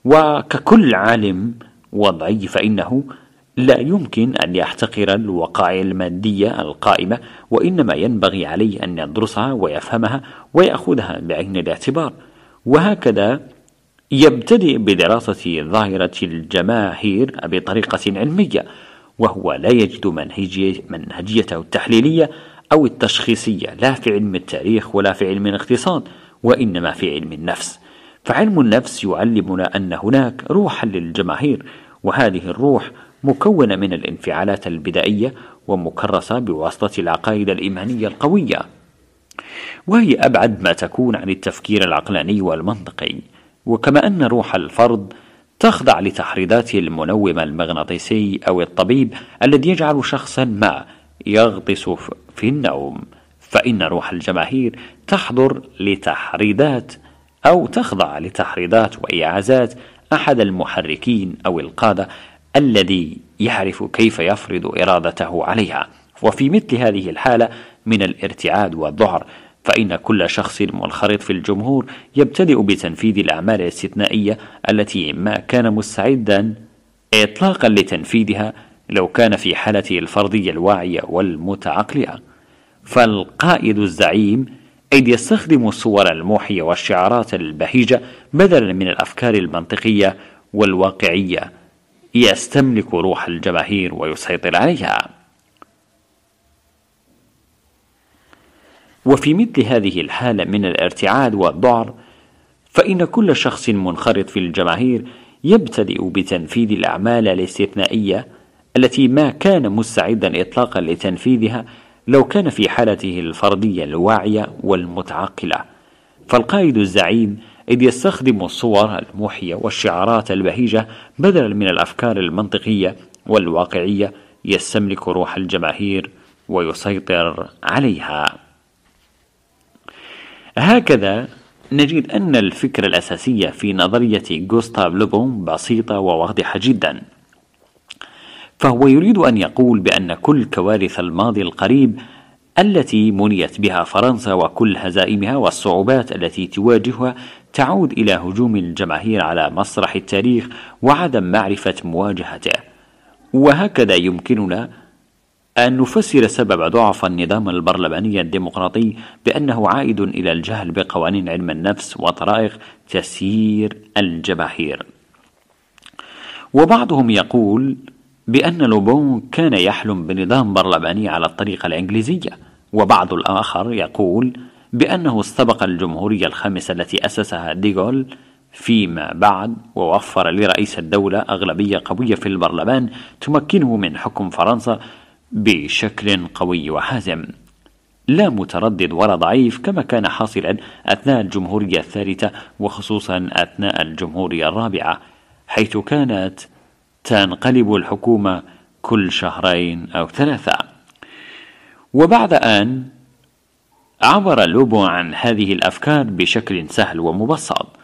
وككل عالم وضعي فإنه لا يمكن أن يحتقر الوقائع المادية القائمة وإنما ينبغي عليه أن يدرسها ويفهمها ويأخذها بعين الاعتبار وهكذا يبتدئ بدراسة ظاهرة الجماهير بطريقة علمية وهو لا يجد منهجية منهجيته التحليلية أو التشخيصية لا في علم التاريخ ولا في علم الاقتصاد وإنما في علم النفس فعلم النفس يعلمنا أن هناك روحا للجماهير وهذه الروح مكونة من الانفعالات البدائية ومكرسة بواسطة العقائد الإيمانية القوية وهي أبعد ما تكون عن التفكير العقلاني والمنطقي وكما أن روح الفرد تخضع لتحريضات المنوم المغناطيسي أو الطبيب الذي يجعل شخصا ما يغطس في النوم فإن روح الجماهير تحضر لتحريضات أو تخضع لتحريضات وإعازات أحد المحركين أو القادة الذي يعرف كيف يفرض إرادته عليها وفي مثل هذه الحالة من الارتعاد والذعر فإن كل شخص منخرط في الجمهور يبتدئ بتنفيذ الأعمال الاستثنائية التي ما كان مستعدا إطلاقا لتنفيذها لو كان في حالته الفردية الواعية والمتعقلة فالقائد الزعيم إذ يستخدم الصور الموحية والشعارات البهيجة بدلا من الأفكار المنطقية والواقعية يستملك روح الجماهير ويسيطر عليها وفي مثل هذه الحالة من الارتعاد والذعر فإن كل شخص منخرط في الجماهير يبتدئ بتنفيذ الأعمال الاستثنائية التي ما كان مستعدا إطلاقا لتنفيذها لو كان في حالته الفردية الواعية والمتعقلة فالقائد الزعيم إذ يستخدم الصور الموحية والشعارات البهيجة بدلا من الأفكار المنطقية والواقعية يستملك روح الجماهير ويسيطر عليها هكذا نجد أن الفكرة الأساسية في نظرية جوستاف لوبون بسيطة وواضحة جدا فهو يريد أن يقول بأن كل كوارث الماضي القريب التي منيت بها فرنسا وكل هزائمها والصعوبات التي تواجهها تعود إلى هجوم الجماهير على مسرح التاريخ وعدم معرفة مواجهته وهكذا يمكننا أن نفسر سبب ضعف النظام البرلماني الديمقراطي بأنه عائد إلى الجهل بقوانين علم النفس وطرائق تسيير الجماهير. وبعضهم يقول بأن لوبون كان يحلم بنظام برلماني على الطريقة الإنجليزية، وبعض الآخر يقول بأنه استبق الجمهورية الخامسة التي أسسها ديغول فيما بعد ووفر لرئيس الدولة أغلبية قوية في البرلمان تمكنه من حكم فرنسا بشكل قوي وحازم لا متردد ولا ضعيف كما كان حاصلا أثناء الجمهورية الثالثة وخصوصا أثناء الجمهورية الرابعة حيث كانت تنقلب الحكومة كل شهرين أو ثلاثة وبعد أن عبر لوبو عن هذه الأفكار بشكل سهل ومبسط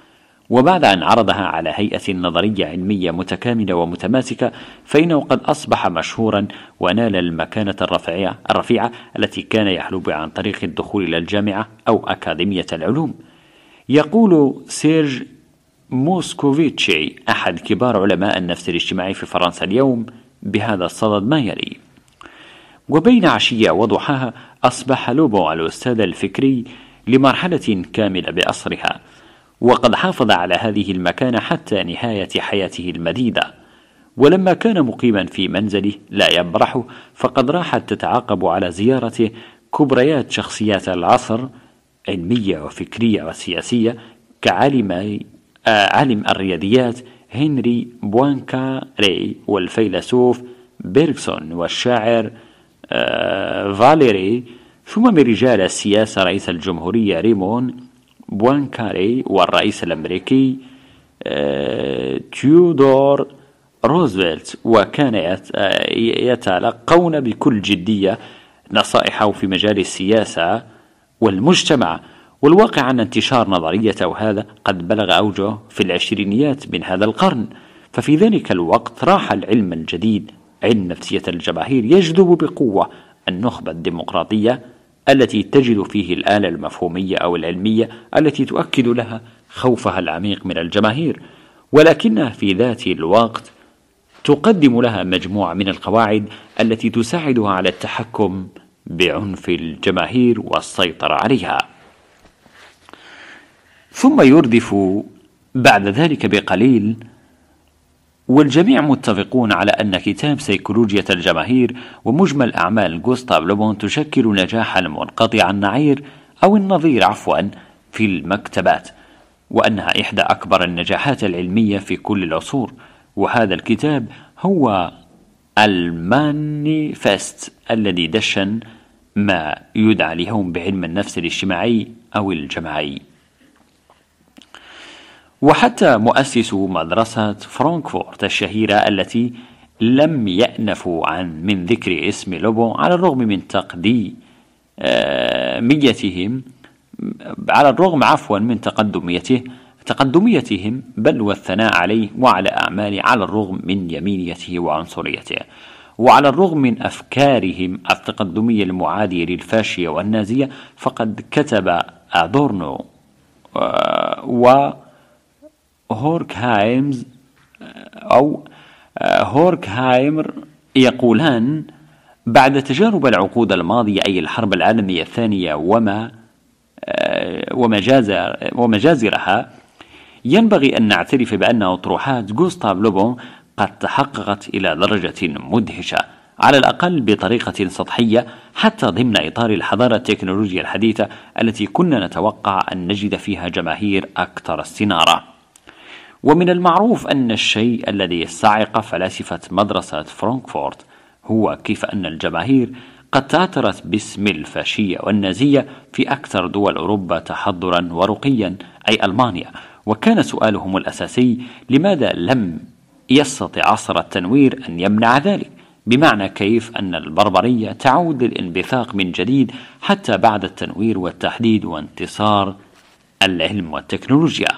وبعد أن عرضها على هيئة نظرية علمية متكاملة ومتماسكة فإنه قد أصبح مشهورا ونال المكانة الرفيعة, الرفيعة التي كان بها عن طريق الدخول إلى الجامعة أو أكاديمية العلوم يقول سيرج موسكوفيتشي أحد كبار علماء النفس الاجتماعي في فرنسا اليوم بهذا الصدد ما يلي وبين عشية وضحاها أصبح لوبو الأستاذ الفكري لمرحلة كاملة بأصرها وقد حافظ على هذه المكانة حتى نهاية حياته المديدة ولما كان مقيما في منزله لا يبرح فقد راحت تتعاقب على زيارته كبريات شخصيات العصر علمية وفكرية وسياسية كعالمي آه، عالم الرياضيات هنري بوانكا ري والفيلسوف بيرغسون والشاعر آه، فاليري ثم من رجال السياسة رئيس الجمهورية ريمون بوان كاري والرئيس الأمريكي اه، تيودور روزفلت وكان يتلقون اه، بكل جدية نصائحه في مجال السياسة والمجتمع والواقع أن انتشار نظرية هذا قد بلغ أوجه في العشرينيات من هذا القرن ففي ذلك الوقت راح العلم الجديد علم نفسية الجماهير يجذب بقوة النخبة الديمقراطية التي تجد فيه الآلة المفهومية أو العلمية التي تؤكد لها خوفها العميق من الجماهير ولكنها في ذات الوقت تقدم لها مجموعة من القواعد التي تساعدها على التحكم بعنف الجماهير والسيطرة عليها ثم يردف بعد ذلك بقليل والجميع متفقون على أن كتاب سيكولوجيا الجماهير ومجمل أعمال غوستاف لوبون تشكل نجاحا منقطع النعير أو النظير عفوا في المكتبات وأنها إحدى أكبر النجاحات العلمية في كل العصور وهذا الكتاب هو المانيفست الذي دشن ما يدعى اليوم بعلم النفس الاجتماعي أو الجماعي وحتى مؤسس مدرسة فرانكفورت الشهيرة التي لم يأنفوا عن من ذكر اسم لوبو على الرغم من تقديميتهم على الرغم عفوا من تقدميته تقدميتهم بل والثناء عليه وعلى أعماله على الرغم من يمينيته وعنصريته وعلى الرغم من أفكارهم التقدمية المعادية للفاشية والنازية فقد كتب أدورنو آه، و هوركهايمز أو هوركهايمر يقولان بعد تجارب العقود الماضية أي الحرب العالمية الثانية وما ومجازر ومجازرها ينبغي أن نعترف بأن أطروحات غوستاف لوبون قد تحققت إلى درجة مدهشة على الأقل بطريقة سطحية حتى ضمن إطار الحضارة التكنولوجيا الحديثة التي كنا نتوقع أن نجد فيها جماهير أكثر استنارة ومن المعروف أن الشيء الذي يستعق فلاسفة مدرسة فرانكفورت هو كيف أن الجماهير قد تاترت باسم الفاشية والنازية في أكثر دول أوروبا تحضرا ورقيا أي ألمانيا وكان سؤالهم الأساسي لماذا لم يستطع عصر التنوير أن يمنع ذلك بمعنى كيف أن البربرية تعود للانبثاق من جديد حتى بعد التنوير والتحديد وانتصار العلم والتكنولوجيا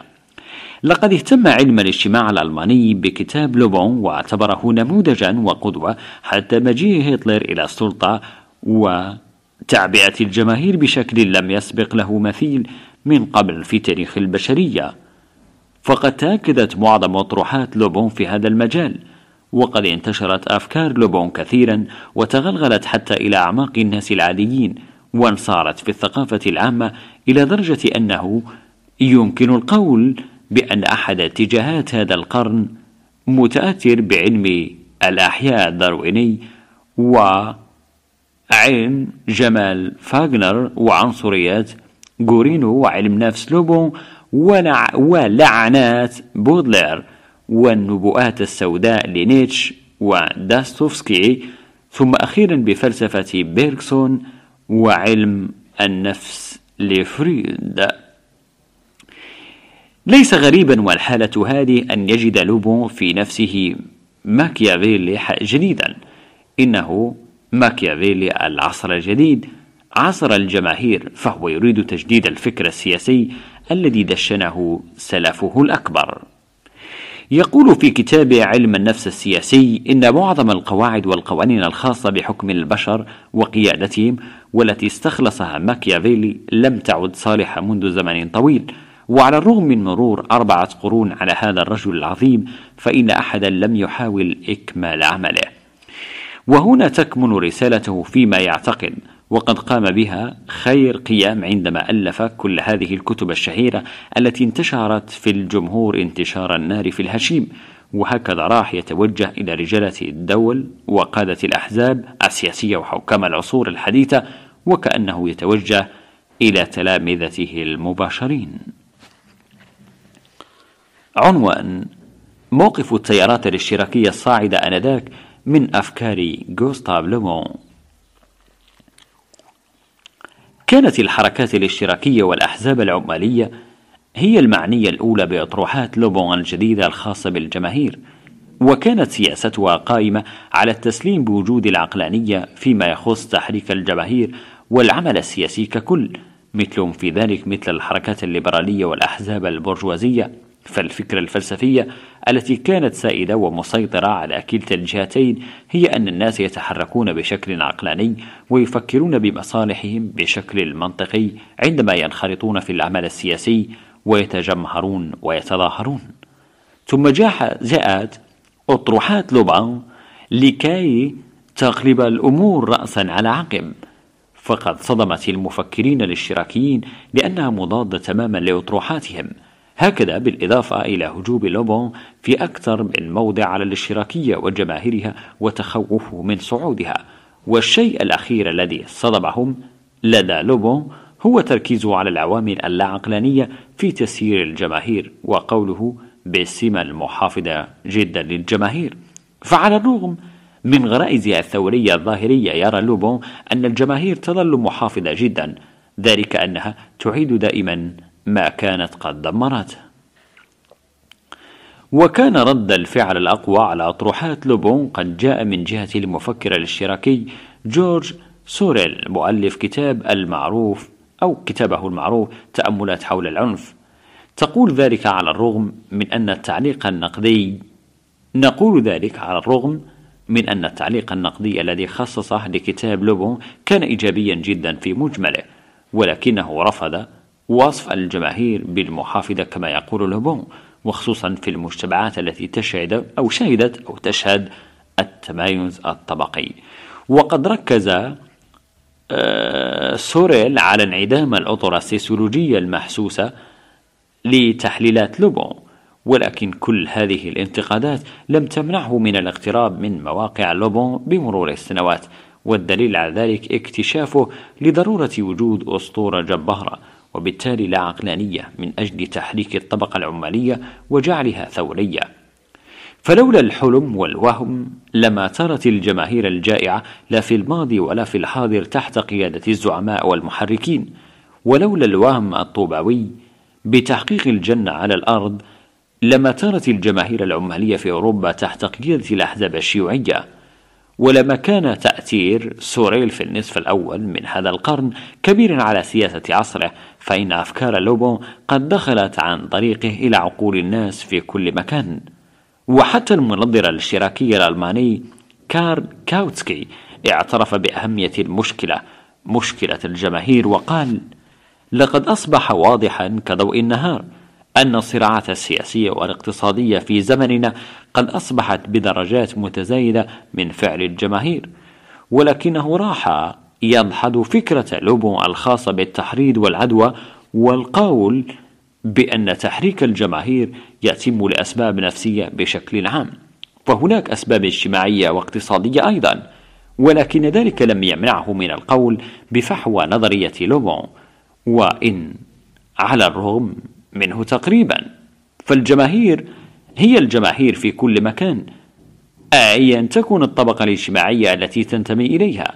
لقد اهتم علم الاجتماع الألماني بكتاب لوبون واعتبره نموذجا وقدوة حتى مجيء هتلر إلى السلطة وتعبئة الجماهير بشكل لم يسبق له مثيل من قبل في تاريخ البشرية فقد تأكدت معظم مطروحات لوبون في هذا المجال وقد انتشرت أفكار لوبون كثيرا وتغلغلت حتى إلى أعماق الناس العاديين وانصارت في الثقافة العامة إلى درجة أنه يمكن القول بأن أحد اتجاهات هذا القرن متأثر بعلم الأحياء الدارويني وعلم جمال فاغنر وعنصريات غورينو وعلم نفس لوبون ولع ولعنات بودلير والنبوءات السوداء لنيتش وداستوفسكي ثم أخيرا بفلسفة بيركسون وعلم النفس لفريد ليس غريبا والحالة هذه أن يجد لوبون في نفسه ماكيافيلي جديدا إنه ماكيافيلي العصر الجديد عصر الجماهير فهو يريد تجديد الفكر السياسي الذي دشنه سلفه الأكبر يقول في كتاب علم النفس السياسي إن معظم القواعد والقوانين الخاصة بحكم البشر وقيادتهم والتي استخلصها ماكيافيلي لم تعد صالحة منذ زمن طويل وعلى الرغم من مرور أربعة قرون على هذا الرجل العظيم فإن أحدا لم يحاول إكمال عمله وهنا تكمن رسالته فيما يعتقد وقد قام بها خير قيام عندما ألف كل هذه الكتب الشهيرة التي انتشرت في الجمهور انتشار النار في الهشيم وهكذا راح يتوجه إلى رجالة الدول وقادة الأحزاب السياسية وحكام العصور الحديثة وكأنه يتوجه إلى تلامذته المباشرين عنوان موقف التيارات الاشتراكية الصاعدة آنذاك من أفكار غوستاف لومون كانت الحركات الاشتراكية والأحزاب العمالية هي المعنية الأولى بأطروحات لوبون الجديدة الخاصة بالجماهير وكانت سياستها قائمة على التسليم بوجود العقلانية فيما يخص تحريك الجماهير والعمل السياسي ككل مثلهم في ذلك مثل الحركات الليبرالية والأحزاب البرجوازية فالفكرة الفلسفية التي كانت سائدة ومسيطرة على كلتا الجهتين هي أن الناس يتحركون بشكل عقلاني ويفكرون بمصالحهم بشكل منطقي عندما ينخرطون في العمل السياسي ويتجمهرون ويتظاهرون ثم جاءت أطروحات لوبان لكي تقلب الأمور رأسا على عقب فقد صدمت المفكرين الاشتراكيين لأنها مضادة تماما لأطروحاتهم هكذا بالإضافة إلى هجوم لوبون في أكثر من موضع على الاشتراكية وجماهيرها وتخوفه من صعودها والشيء الأخير الذي صدمهم لدى لوبون هو تركيزه على العوامل اللاعقلانية في تسيير الجماهير وقوله بالسمة المحافظة جدا للجماهير فعلى الرغم من غرائزها الثورية الظاهرية يرى لوبون أن الجماهير تظل محافظة جدا ذلك أنها تعيد دائما ما كانت قد دمرته وكان رد الفعل الأقوى على أطروحات لوبون قد جاء من جهة المفكر الاشتراكي جورج سوريل مؤلف كتاب المعروف أو كتابه المعروف تأملات حول العنف تقول ذلك على الرغم من أن التعليق النقدي نقول ذلك على الرغم من أن التعليق النقدي الذي خصصه لكتاب لوبون كان إيجابيا جدا في مجمله ولكنه رفض وصف الجماهير بالمحافظة كما يقول لوبون وخصوصا في المجتمعات التي تشهد أو شهدت أو تشهد التمايز الطبقي وقد ركز آه، سوريل على انعدام الأطر السيسيولوجية المحسوسة لتحليلات لوبون ولكن كل هذه الانتقادات لم تمنعه من الاقتراب من مواقع لوبون بمرور السنوات والدليل على ذلك اكتشافه لضرورة وجود أسطورة جبارة وبالتالي لا عقلانية من أجل تحريك الطبقة العمالية وجعلها ثورية فلولا الحلم والوهم لما ترت الجماهير الجائعة لا في الماضي ولا في الحاضر تحت قيادة الزعماء والمحركين ولولا الوهم الطوباوي بتحقيق الجنة على الأرض لما ترت الجماهير العمالية في أوروبا تحت قيادة الأحزاب الشيوعية ولما كان تأثير سوريل في النصف الأول من هذا القرن كبير على سياسة عصره فإن أفكار لوبو قد دخلت عن طريقه إلى عقول الناس في كل مكان وحتى المنظر الاشتراكي الألماني كارل كاوتسكي اعترف بأهمية المشكلة مشكلة الجماهير وقال لقد أصبح واضحا كضوء النهار أن الصراعات السياسية والاقتصادية في زمننا قد أصبحت بدرجات متزايدة من فعل الجماهير ولكنه راح يضحد فكرة لوبو الخاصة بالتحريض والعدوى والقول بأن تحريك الجماهير يتم لأسباب نفسية بشكل عام فهناك أسباب اجتماعية واقتصادية أيضا ولكن ذلك لم يمنعه من القول بفحوى نظرية لوبون وإن على الرغم منه تقريبا فالجماهير هي الجماهير في كل مكان أيا تكون الطبقة الاجتماعية التي تنتمي إليها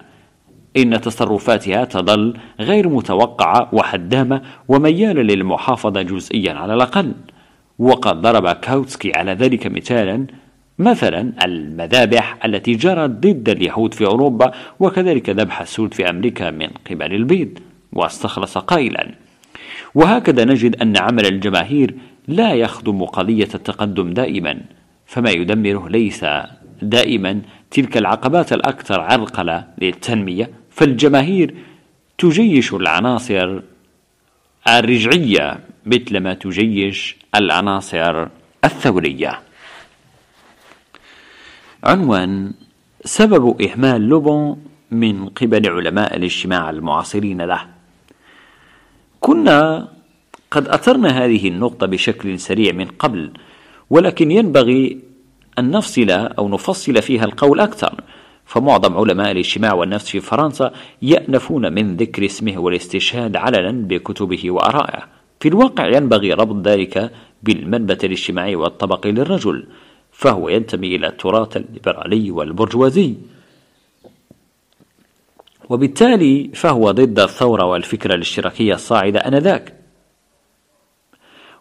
إن تصرفاتها تظل غير متوقعة وحدامة وميالة للمحافظة جزئيا على الأقل وقد ضرب كاوتسكي على ذلك مثالا مثلا المذابح التي جرت ضد اليهود في أوروبا وكذلك ذبح السود في أمريكا من قبل البيض واستخلص قائلا وهكذا نجد أن عمل الجماهير لا يخدم قضية التقدم دائما فما يدمره ليس دائما تلك العقبات الأكثر عرقلة للتنمية فالجماهير تجيش العناصر الرجعية مثلما تجيش العناصر الثورية عنوان سبب إهمال لوبون من قبل علماء الاجتماع المعاصرين له كنا قد أثرنا هذه النقطة بشكل سريع من قبل ولكن ينبغي أن نفصل أو نفصل فيها القول أكثر فمعظم علماء الاجتماع والنفس في فرنسا يأنفون من ذكر اسمه والاستشهاد علنا بكتبه وآرائه في الواقع ينبغي ربط ذلك بالمنبت الاجتماعي والطبقي للرجل فهو ينتمي إلى التراث الليبرالي والبرجوازي وبالتالي فهو ضد الثورة والفكرة الاشتراكية الصاعدة آنذاك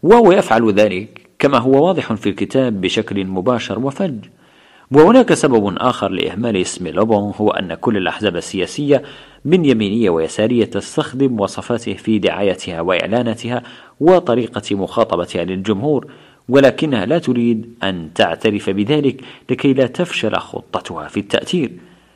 وهو يفعل ذلك كما هو واضح في الكتاب بشكل مباشر وفج وهناك سبب آخر لإهمال اسم لوبون هو أن كل الأحزاب السياسية من يمينية ويسارية تستخدم وصفاته في دعايتها وإعلاناتها وطريقة مخاطبتها للجمهور ولكنها لا تريد أن تعترف بذلك لكي لا تفشل خطتها في التأثير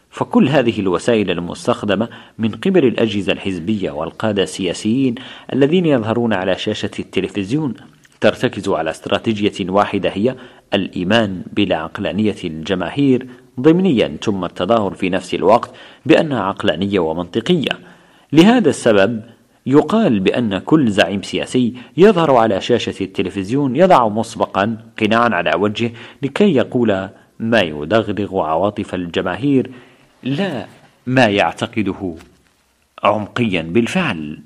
فكل هذه الوسائل المستخدمة من قبل الأجهزة الحزبية والقادة السياسيين الذين يظهرون على شاشة التلفزيون ترتكز على استراتيجية واحدة هي الإيمان بلا عقلانية الجماهير ضمنيا ثم التظاهر في نفس الوقت بأنها عقلانية ومنطقية لهذا السبب يقال بأن كل زعيم سياسي يظهر على شاشة التلفزيون يضع مسبقا قناعا على وجهه لكي يقول ما يدغدغ عواطف الجماهير لا ما يعتقده عمقيا بالفعل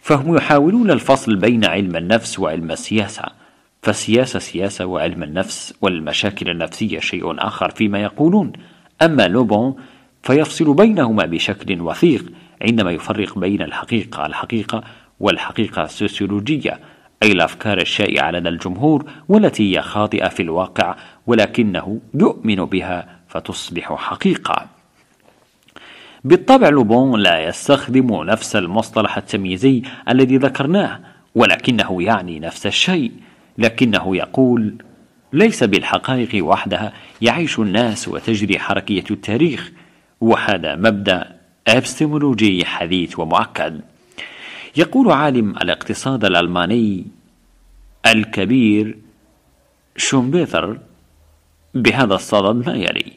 فهم يحاولون الفصل بين علم النفس وعلم السياسة فالسياسة سياسة وعلم النفس والمشاكل النفسية شيء آخر فيما يقولون أما لوبون فيفصل بينهما بشكل وثيق عندما يفرق بين الحقيقة الحقيقة والحقيقة السوسيولوجية أي الأفكار الشائعة لدى الجمهور والتي هي خاطئة في الواقع ولكنه يؤمن بها فتصبح حقيقة بالطبع لوبون لا يستخدم نفس المصطلح التمييزي الذي ذكرناه ولكنه يعني نفس الشيء لكنه يقول ليس بالحقائق وحدها يعيش الناس وتجري حركية التاريخ وهذا مبدأ أبستمولوجي حديث ومؤكد يقول عالم الاقتصاد الألماني الكبير شومبيثر بهذا الصدد ما يلي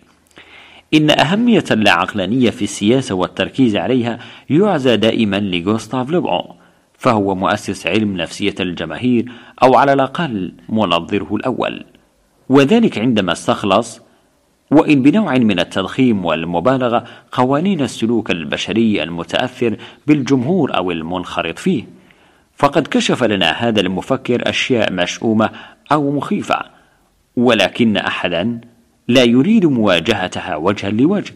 إن أهمية اللاعقلانية في السياسة والتركيز عليها يعزى دائما لجوستاف لوبون فهو مؤسس علم نفسية الجماهير أو على الأقل منظره الأول وذلك عندما استخلص وإن بنوع من التضخيم والمبالغة قوانين السلوك البشري المتأثر بالجمهور أو المنخرط فيه فقد كشف لنا هذا المفكر أشياء مشؤومة أو مخيفة ولكن أحدا لا يريد مواجهتها وجها لوجه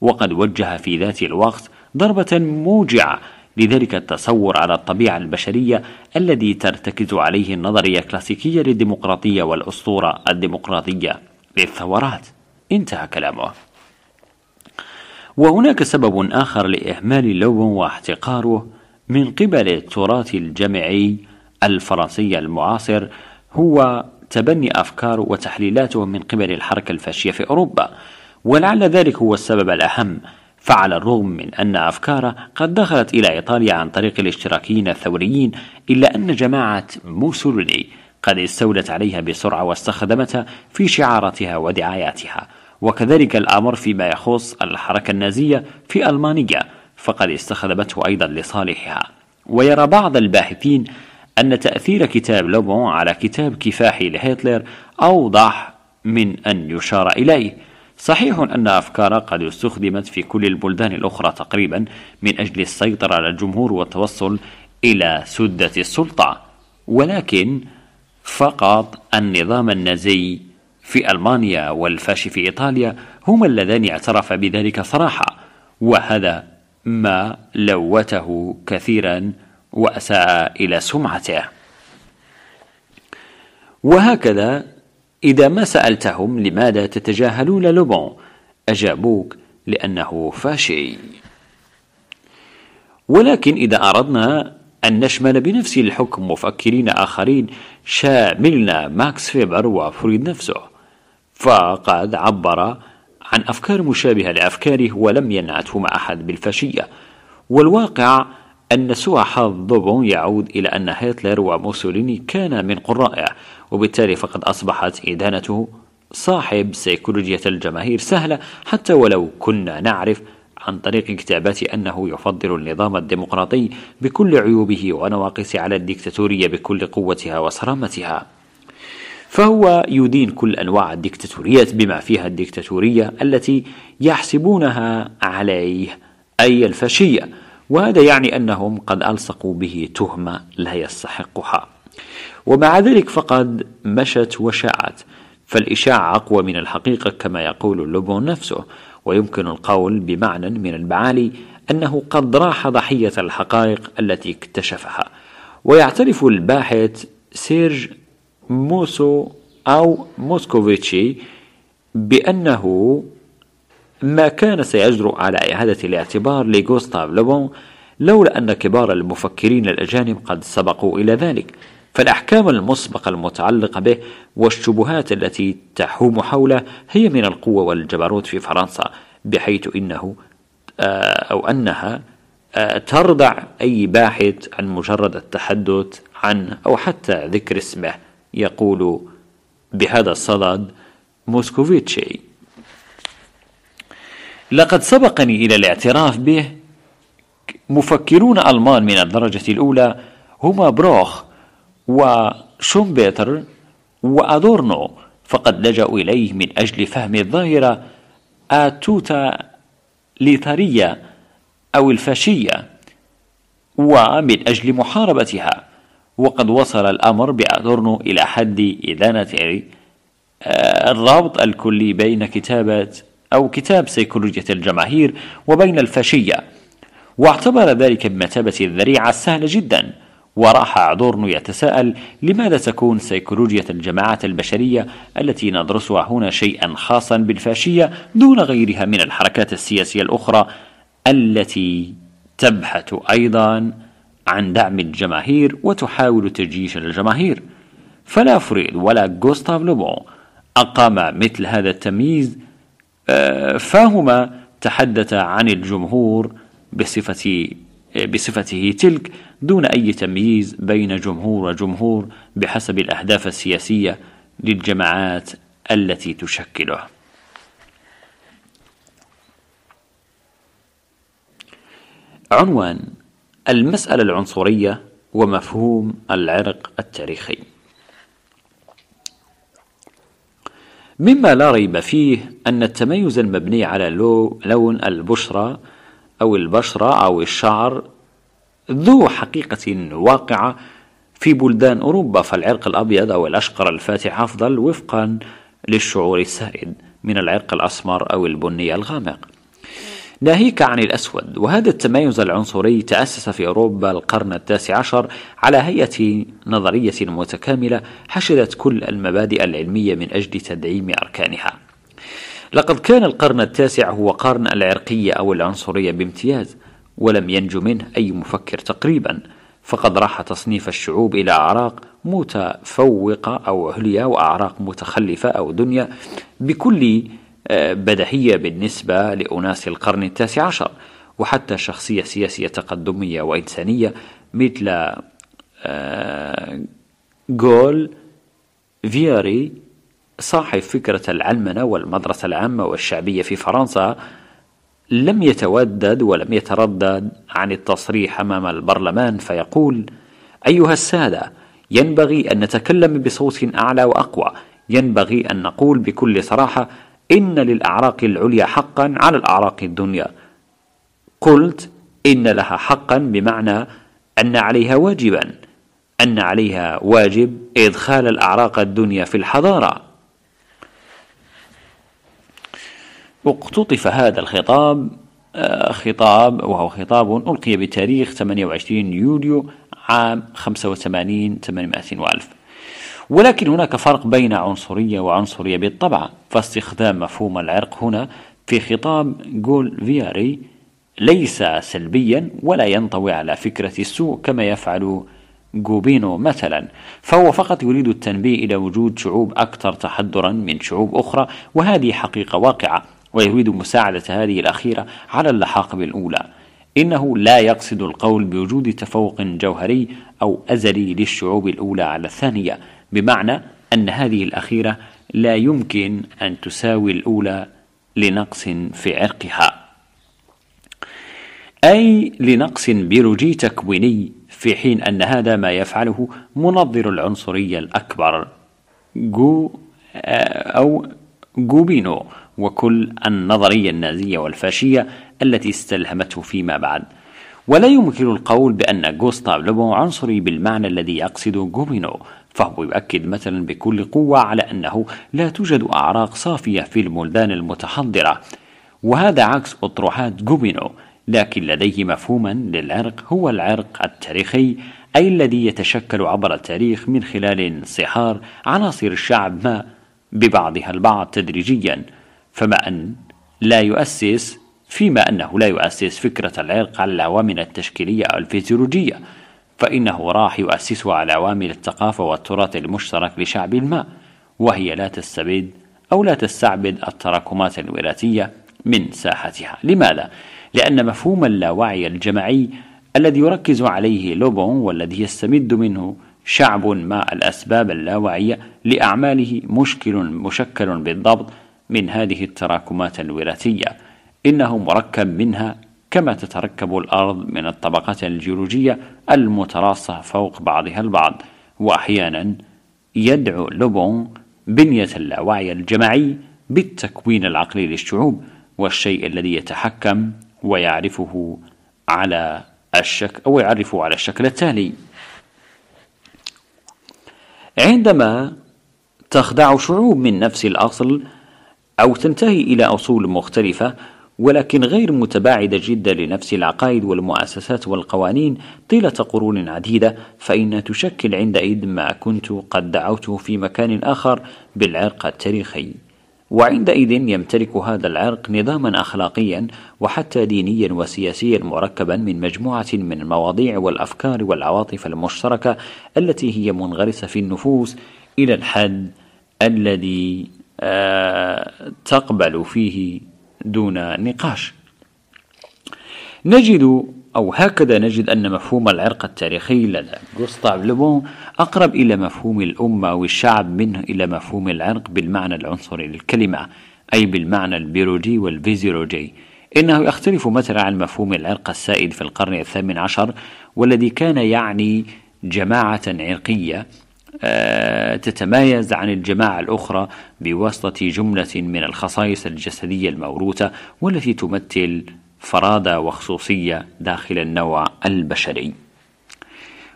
وقد وجه في ذات الوقت ضربة موجعة لذلك التصور على الطبيعة البشرية الذي ترتكز عليه النظرية الكلاسيكية للديمقراطية والأسطورة الديمقراطية للثورات انتهى كلامه وهناك سبب آخر لإهمال اللون واحتقاره من قبل التراث الجمعي الفرنسي المعاصر هو تبني أفكار وتحليلاتهم من قبل الحركة الفاشية في أوروبا ولعل ذلك هو السبب الأهم فعلى الرغم من أن أفكاره قد دخلت إلى إيطاليا عن طريق الاشتراكيين الثوريين إلا أن جماعة موسوليني قد استولت عليها بسرعة واستخدمتها في شعاراتها ودعاياتها وكذلك الأمر فيما يخص الحركة النازية في ألمانيا فقد استخدمته أيضا لصالحها ويرى بعض الباحثين أن تأثير كتاب لوبون على كتاب كفاحي لهتلر أوضح من أن يشار إليه صحيح أن أفكاره قد استخدمت في كل البلدان الأخرى تقريبا من أجل السيطرة على الجمهور والتوصل إلى سدة السلطة ولكن فقط النظام النازي في ألمانيا والفاشي في إيطاليا هما اللذان اعترف بذلك صراحة وهذا ما لوته كثيرا وأساء إلى سمعته وهكذا إذا ما سألتهم لماذا تتجاهلون لوبون أجابوك لأنه فاشي ولكن إذا أردنا أن نشمل بنفس الحكم مفكرين آخرين شاملنا ماكس فيبر وفريد نفسه فقد عبر عن أفكار مشابهة لأفكاره ولم ينعتهما أحد بالفاشية والواقع أن سوء حظ بوبون يعود إلى أن هتلر وموسوليني كانا من قرائه وبالتالي فقد أصبحت إدانته صاحب سيكولوجية الجماهير سهلة حتى ولو كنا نعرف عن طريق كتابات أنه يفضل النظام الديمقراطي بكل عيوبه ونواقصه على الديكتاتورية بكل قوتها وصرامتها فهو يدين كل أنواع الديكتاتوريات بما فيها الديكتاتورية التي يحسبونها عليه أي الفاشية وهذا يعني أنهم قد ألصقوا به تهمة لا يستحقها ومع ذلك فقد مشت وشاعت فالإشاعة أقوى من الحقيقة كما يقول لوبون نفسه ويمكن القول بمعنى من المعالي أنه قد راح ضحية الحقائق التي اكتشفها ويعترف الباحث سيرج موسو أو موسكوفيتشي بأنه ما كان سيجرؤ على إعادة الاعتبار لغوستاف لوبون لولا أن كبار المفكرين الأجانب قد سبقوا إلى ذلك فالأحكام المسبقة المتعلقة به والشبهات التي تحوم حوله هي من القوة والجبروت في فرنسا بحيث إنه آه، أو أنها آه، ترضع أي باحث عن مجرد التحدث عنه أو حتى ذكر اسمه يقول بهذا الصدد موسكوفيتشي لقد سبقني إلى الاعتراف به مفكرون ألمان من الدرجة الأولى هما بروخ وشومبيتر وأدورنو فقد لجأوا إليه من أجل فهم الظاهرة آتوتا ليتارية أو الفاشية ومن أجل محاربتها وقد وصل الأمر بأدورنو إلى حد إدانة آه، الربط الكلي بين كتابة أو كتاب سيكولوجية الجماهير وبين الفاشية واعتبر ذلك بمثابة الذريعة السهلة جدا وراح عدورنو يتساءل لماذا تكون سيكولوجية الجماعات البشرية التي ندرسها هنا شيئا خاصا بالفاشية دون غيرها من الحركات السياسية الأخرى التي تبحث أيضا عن دعم الجماهير وتحاول تجيش الجماهير فلا فريد ولا غوستاف لوبون أقام مثل هذا التمييز فهما تحدث عن الجمهور بصفة بصفته تلك دون أي تمييز بين جمهور وجمهور بحسب الأهداف السياسية للجماعات التي تشكله عنوان المسألة العنصرية ومفهوم العرق التاريخي مما لا ريب فيه أن التميز المبني على لون البشرة أو البشرة أو الشعر ذو حقيقة واقعة في بلدان أوروبا فالعرق الأبيض أو الأشقر الفاتح أفضل وفقا للشعور السائد من العرق الأسمر أو البني الغامق ناهيك عن الأسود وهذا التمايز العنصري تأسس في أوروبا القرن التاسع عشر على هيئة نظرية متكاملة حشدت كل المبادئ العلمية من أجل تدعيم أركانها لقد كان القرن التاسع هو قرن العرقية أو العنصرية بامتياز ولم ينج منه أي مفكر تقريبا فقد راح تصنيف الشعوب إلى أعراق متفوقة أو عليا وأعراق متخلفة أو دنيا بكل بدهية بالنسبة لأناس القرن التاسع عشر وحتى شخصية سياسية تقدمية وإنسانية مثل جول آه، فياري صاحب فكرة العلمنة والمدرسة العامة والشعبية في فرنسا لم يتودد ولم يتردد عن التصريح أمام البرلمان فيقول أيها السادة ينبغي أن نتكلم بصوت أعلى وأقوى ينبغي أن نقول بكل صراحة إن للأعراق العليا حقا على الأعراق الدنيا قلت إن لها حقا بمعنى أن عليها واجبا أن عليها واجب إدخال الأعراق الدنيا في الحضارة اقتطف هذا الخطاب آه، خطاب وهو خطاب ألقي بتاريخ 28 يوليو عام 85 800 وألف ولكن هناك فرق بين عنصرية وعنصرية بالطبع فاستخدام مفهوم العرق هنا في خطاب جول فياري ليس سلبيا ولا ينطوي على فكرة السوء كما يفعل جوبينو مثلا فهو فقط يريد التنبيه إلى وجود شعوب أكثر تحضرا من شعوب أخرى وهذه حقيقة واقعة ويريد مساعدة هذه الأخيرة على اللحاق بالأولى إنه لا يقصد القول بوجود تفوق جوهري أو أزلي للشعوب الأولى على الثانية بمعنى أن هذه الأخيرة لا يمكن أن تساوي الأولى لنقص في عرقها أي لنقص بيولوجي تكويني في حين أن هذا ما يفعله منظر العنصرية الأكبر جو آه، أو جوبينو وكل النظرية النازية والفاشية التي استلهمته فيما بعد ولا يمكن القول بأن جوستاف لوبون عنصري بالمعنى الذي يقصد جوبينو فهو يؤكد مثلا بكل قوة على أنه لا توجد أعراق صافية في البلدان المتحضرة وهذا عكس أطروحات جوبينو لكن لديه مفهوما للعرق هو العرق التاريخي أي الذي يتشكل عبر التاريخ من خلال انصحار عناصر الشعب ما ببعضها البعض تدريجيا فما أن لا يؤسس فيما أنه لا يؤسس فكرة العرق على العوامل التشكيلية أو الفيزيولوجية فإنه راح يؤسسها على عوامل الثقافة والتراث المشترك لشعب ما وهي لا تستبد أو لا تستعبد التراكمات الوراثية من ساحتها لماذا؟ لأن مفهوم اللاوعي الجماعي الذي يركز عليه لوبون والذي يستمد منه شعب ما الأسباب اللاوعية لأعماله مشكل مشكل بالضبط من هذه التراكمات الوراثية إنه مركب منها كما تتركب الأرض من الطبقات الجيولوجية المتراصة فوق بعضها البعض وأحيانا يدعو لوبون بنية اللاوعي الجماعي بالتكوين العقلي للشعوب والشيء الذي يتحكم ويعرفه على الشك أو يعرفه على الشكل التالي عندما تخضع شعوب من نفس الأصل أو تنتهي إلى أصول مختلفة ولكن غير متباعدة جدا لنفس العقائد والمؤسسات والقوانين طيلة قرون عديدة فإنها تشكل عندئذ ما كنت قد دعوته في مكان آخر بالعرق التاريخي وعندئذ يمتلك هذا العرق نظاما أخلاقيا وحتى دينيا وسياسيا مركبا من مجموعة من المواضيع والأفكار والعواطف المشتركة التي هي منغرسة في النفوس إلى الحد الذي آه، تقبل فيه دون نقاش نجد أو هكذا نجد أن مفهوم العرق التاريخي لدى جوستاف لوبون أقرب إلى مفهوم الأمة والشعب منه إلى مفهوم العرق بالمعنى العنصري للكلمة أي بالمعنى البيولوجي والفيزيولوجي إنه يختلف مثلا عن مفهوم العرق السائد في القرن الثامن عشر والذي كان يعني جماعة عرقية آه، تتميز عن الجماعة الأخرى بواسطة جملة من الخصائص الجسدية الموروثة والتي تمثل فرادة وخصوصية داخل النوع البشري.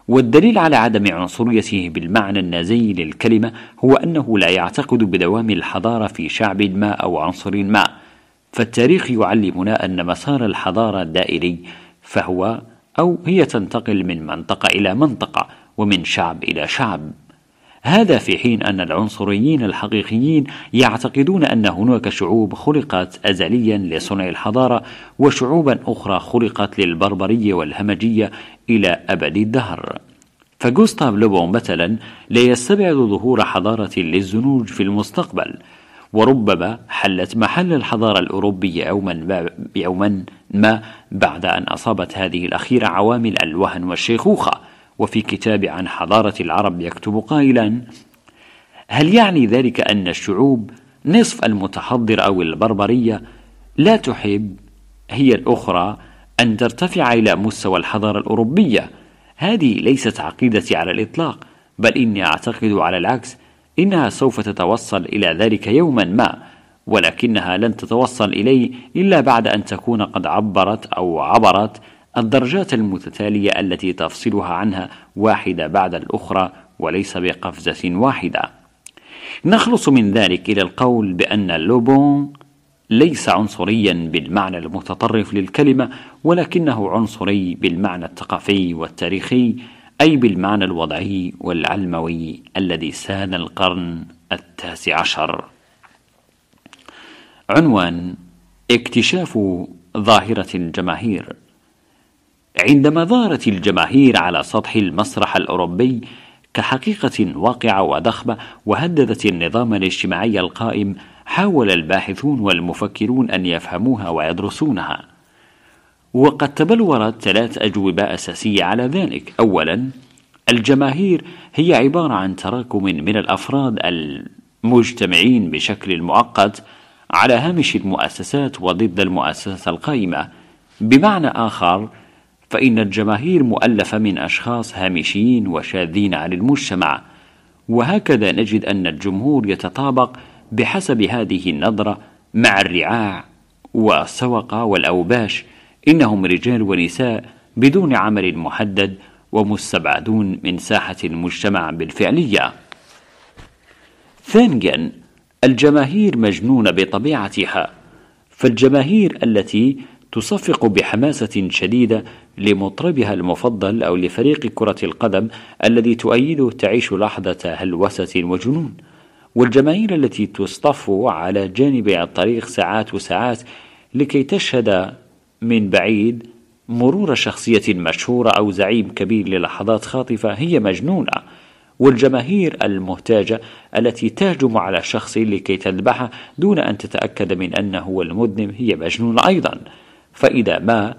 والدليل على عدم عنصريته بالمعنى النازي للكلمة هو أنه لا يعتقد بدوام الحضارة في شعب ما أو عنصر ما، فالتاريخ يعلمنا أن مسار الحضارة دائري، فهو أو هي تنتقل من منطقة إلى منطقة ومن شعب إلى شعب هذا في حين أن العنصريين الحقيقيين يعتقدون أن هناك شعوب خلقت أزليا لصنع الحضارة وشعوبا أخرى خلقت للبربرية والهمجية إلى أبد الدهر فجوستاف لوبون مثلا لا يستبعد ظهور حضارة للزنوج في المستقبل وربما حلت محل الحضارة الأوروبية يوما ما, يوما ما بعد أن أصابت هذه الأخيرة عوامل الوهن والشيخوخة وفي كتاب عن حضارة العرب يكتب قائلا هل يعني ذلك أن الشعوب نصف المتحضر أو البربرية لا تحب هي الأخرى أن ترتفع إلى مستوى الحضارة الأوروبية هذه ليست عقيدتي على الإطلاق بل إني أعتقد على العكس إنها سوف تتوصل إلى ذلك يوما ما ولكنها لن تتوصل إليه إلا بعد أن تكون قد عبرت أو عبرت الدرجات المتتالية التي تفصلها عنها واحدة بعد الأخرى وليس بقفزة واحدة نخلص من ذلك إلى القول بأن لوبون ليس عنصريا بالمعنى المتطرف للكلمة ولكنه عنصري بالمعنى الثقافي والتاريخي أي بالمعنى الوضعي والعلموي الذي ساد القرن التاسع عشر عنوان اكتشاف ظاهرة الجماهير عندما ظهرت الجماهير على سطح المسرح الأوروبي كحقيقة واقعة وضخمة وهددت النظام الاجتماعي القائم حاول الباحثون والمفكرون أن يفهموها ويدرسونها وقد تبلورت ثلاث أجوبة أساسية على ذلك أولا الجماهير هي عبارة عن تراكم من الأفراد المجتمعين بشكل مؤقت على هامش المؤسسات وضد المؤسسة القائمة بمعنى آخر فإن الجماهير مؤلفة من أشخاص هامشيين وشاذين عن المجتمع وهكذا نجد أن الجمهور يتطابق بحسب هذه النظرة مع الرعاع والسوقة والأوباش إنهم رجال ونساء بدون عمل محدد ومستبعدون من ساحة المجتمع بالفعلية. ثانيا الجماهير مجنونة بطبيعتها فالجماهير التي تصفق بحماسة شديدة لمطربها المفضل أو لفريق كرة القدم الذي تؤيده تعيش لحظة هلوسة وجنون والجماهير التي تصطف على جانبي الطريق ساعات وساعات لكي تشهد من بعيد مرور شخصية مشهورة أو زعيم كبير للحظات خاطفة هي مجنونة والجماهير المهتاجة التي تهجم على شخص لكي تذبحه دون أن تتأكد من أنه المذنب هي مجنونة أيضا فإذا ما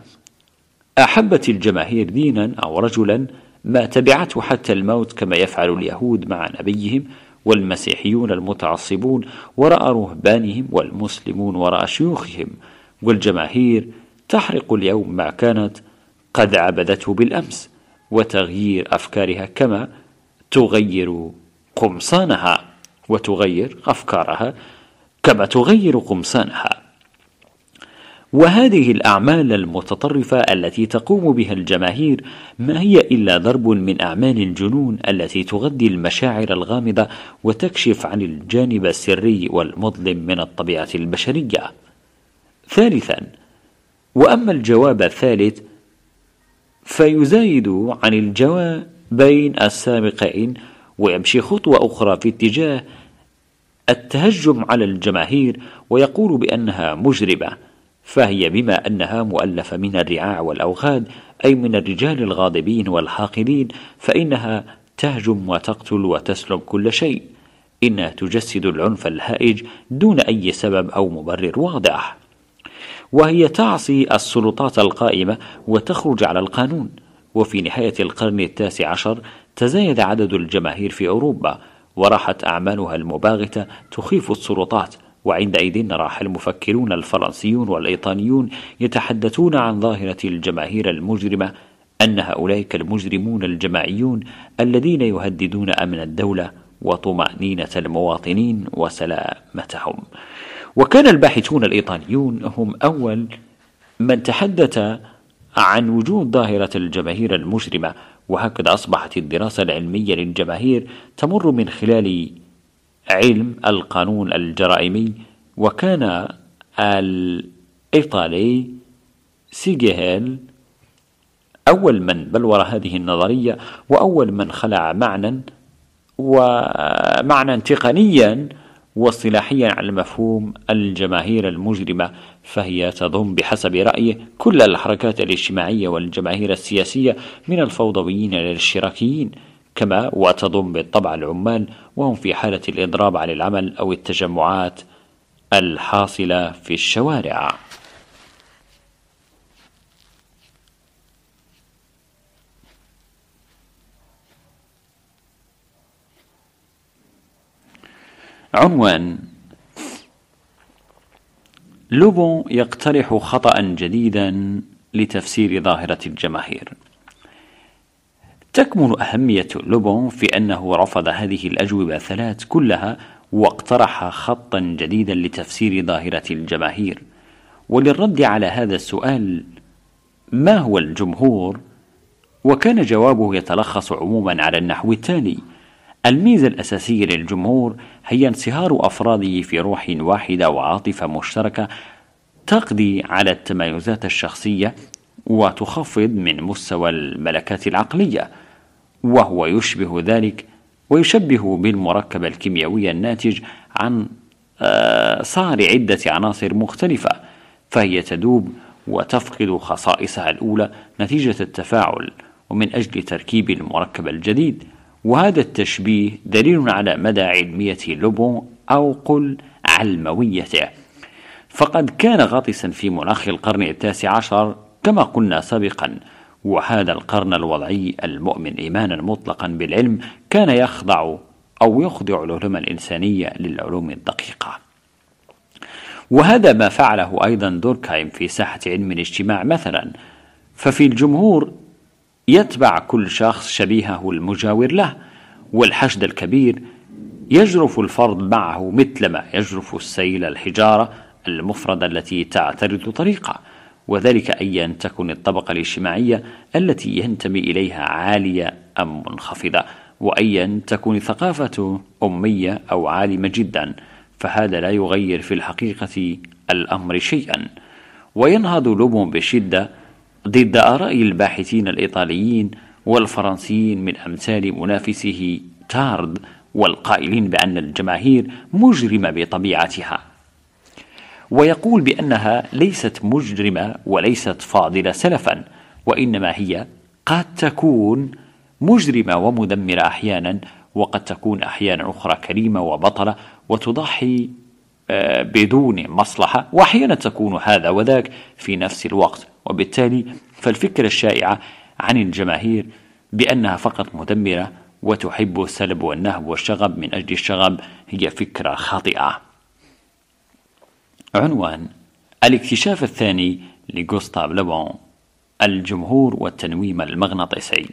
أحبت الجماهير دينا أو رجلا ما تبعته حتى الموت كما يفعل اليهود مع نبيهم والمسيحيون المتعصبون وراء رهبانهم والمسلمون وراء شيوخهم والجماهير تحرق اليوم ما كانت قد عبدته بالأمس وتغيير أفكارها كما تغير قمصانها وتغير أفكارها كما تغير قمصانها وهذه الأعمال المتطرفة التي تقوم بها الجماهير ما هي إلا ضرب من أعمال الجنون التي تغذي المشاعر الغامضة وتكشف عن الجانب السري والمظلم من الطبيعة البشرية. ثالثا، وأما الجواب الثالث فيزايد عن الجواب بين السابقين ويمشي خطوة أخرى في اتجاه التهجم على الجماهير ويقول بأنها مجرمة فهي بما أنها مؤلفة من الرعاع والأوغاد أي من الرجال الغاضبين والحاقدين فإنها تهجم وتقتل وتسلب كل شيء إنها تجسد العنف الهائج دون أي سبب أو مبرر واضح وهي تعصي السلطات القائمة وتخرج على القانون وفي نهاية القرن التاسع عشر تزايد عدد الجماهير في أوروبا وراحت أعمالها المباغتة تخيف السلطات وعندئذ راح المفكرون الفرنسيون والإيطاليون يتحدثون عن ظاهرة الجماهير المجرمة أن هؤلاء المجرمون الجماعيون الذين يهددون أمن الدولة وطمأنينة المواطنين وسلامتهم وكان الباحثون الإيطاليون هم أول من تحدث عن وجود ظاهرة الجماهير المجرمة وهكذا أصبحت الدراسة العلمية للجماهير تمر من خلال علم القانون الجرائمي وكان الإيطالي سيجهيل أول من بلور هذه النظرية وأول من خلع معنى ومعنى تقنيا واصطلاحيا على مفهوم الجماهير المجرمة فهي تضم بحسب رأيه كل الحركات الاجتماعية والجماهير السياسية من الفوضويين إلى الاشتراكيين كما وتضم بالطبع العمال وهم في حالة الإضراب عن العمل أو التجمعات الحاصلة في الشوارع عنوان لوبون يقترح خطأ جديدا لتفسير ظاهرة الجماهير تكمن أهمية لوبون في أنه رفض هذه الأجوبة الثلاث كلها واقترح خطا جديدا لتفسير ظاهرة الجماهير وللرد على هذا السؤال ما هو الجمهور؟ وكان جوابه يتلخص عموما على النحو التالي الميزة الأساسية للجمهور هي انصهار أفراده في روح واحدة وعاطفة مشتركة تقضي على التمايزات الشخصية وتخفض من مستوى الملكات العقليه وهو يشبه ذلك ويشبه بالمركب الكيميائي الناتج عن آه، صار عدة عناصر مختلفة فهي تذوب وتفقد خصائصها الأولى نتيجة التفاعل ومن أجل تركيب المركب الجديد وهذا التشبيه دليل على مدى علمية لوبون أو قل علمويته فقد كان غاطسا في مناخ القرن التاسع عشر كما قلنا سابقا وهذا القرن الوضعي المؤمن إيمانا مطلقا بالعلم كان يخضع أو يخضع العلوم الإنسانية للعلوم الدقيقة وهذا ما فعله أيضا دوركايم في ساحة علم الاجتماع مثلا ففي الجمهور يتبع كل شخص شبيهه المجاور له والحشد الكبير يجرف الفرد معه مثلما يجرف السيل الحجارة المفردة التي تعترض طريقه وذلك أيا تكن الطبقة الاجتماعية التي ينتمي إليها عالية أم منخفضة وأيا تكون ثقافته أمية أو عالمة جدا فهذا لا يغير في الحقيقة الأمر شيئا وينهض لوبون بشدة ضد آراء الباحثين الإيطاليين والفرنسيين من أمثال منافسه تارد والقائلين بأن الجماهير مجرمة بطبيعتها ويقول بأنها ليست مجرمة وليست فاضلة سلفا وإنما هي قد تكون مجرمة ومدمرة أحيانا وقد تكون أحيانا أخرى كريمة وبطلة وتضحي آه، بدون مصلحة وأحيانا تكون هذا وذاك في نفس الوقت وبالتالي فالفكرة الشائعة عن الجماهير بأنها فقط مدمرة وتحب السلب والنهب والشغب من أجل الشغب هي فكرة خاطئة عنوان الاكتشاف الثاني لغوستاف لوبون الجمهور والتنويم المغناطيسي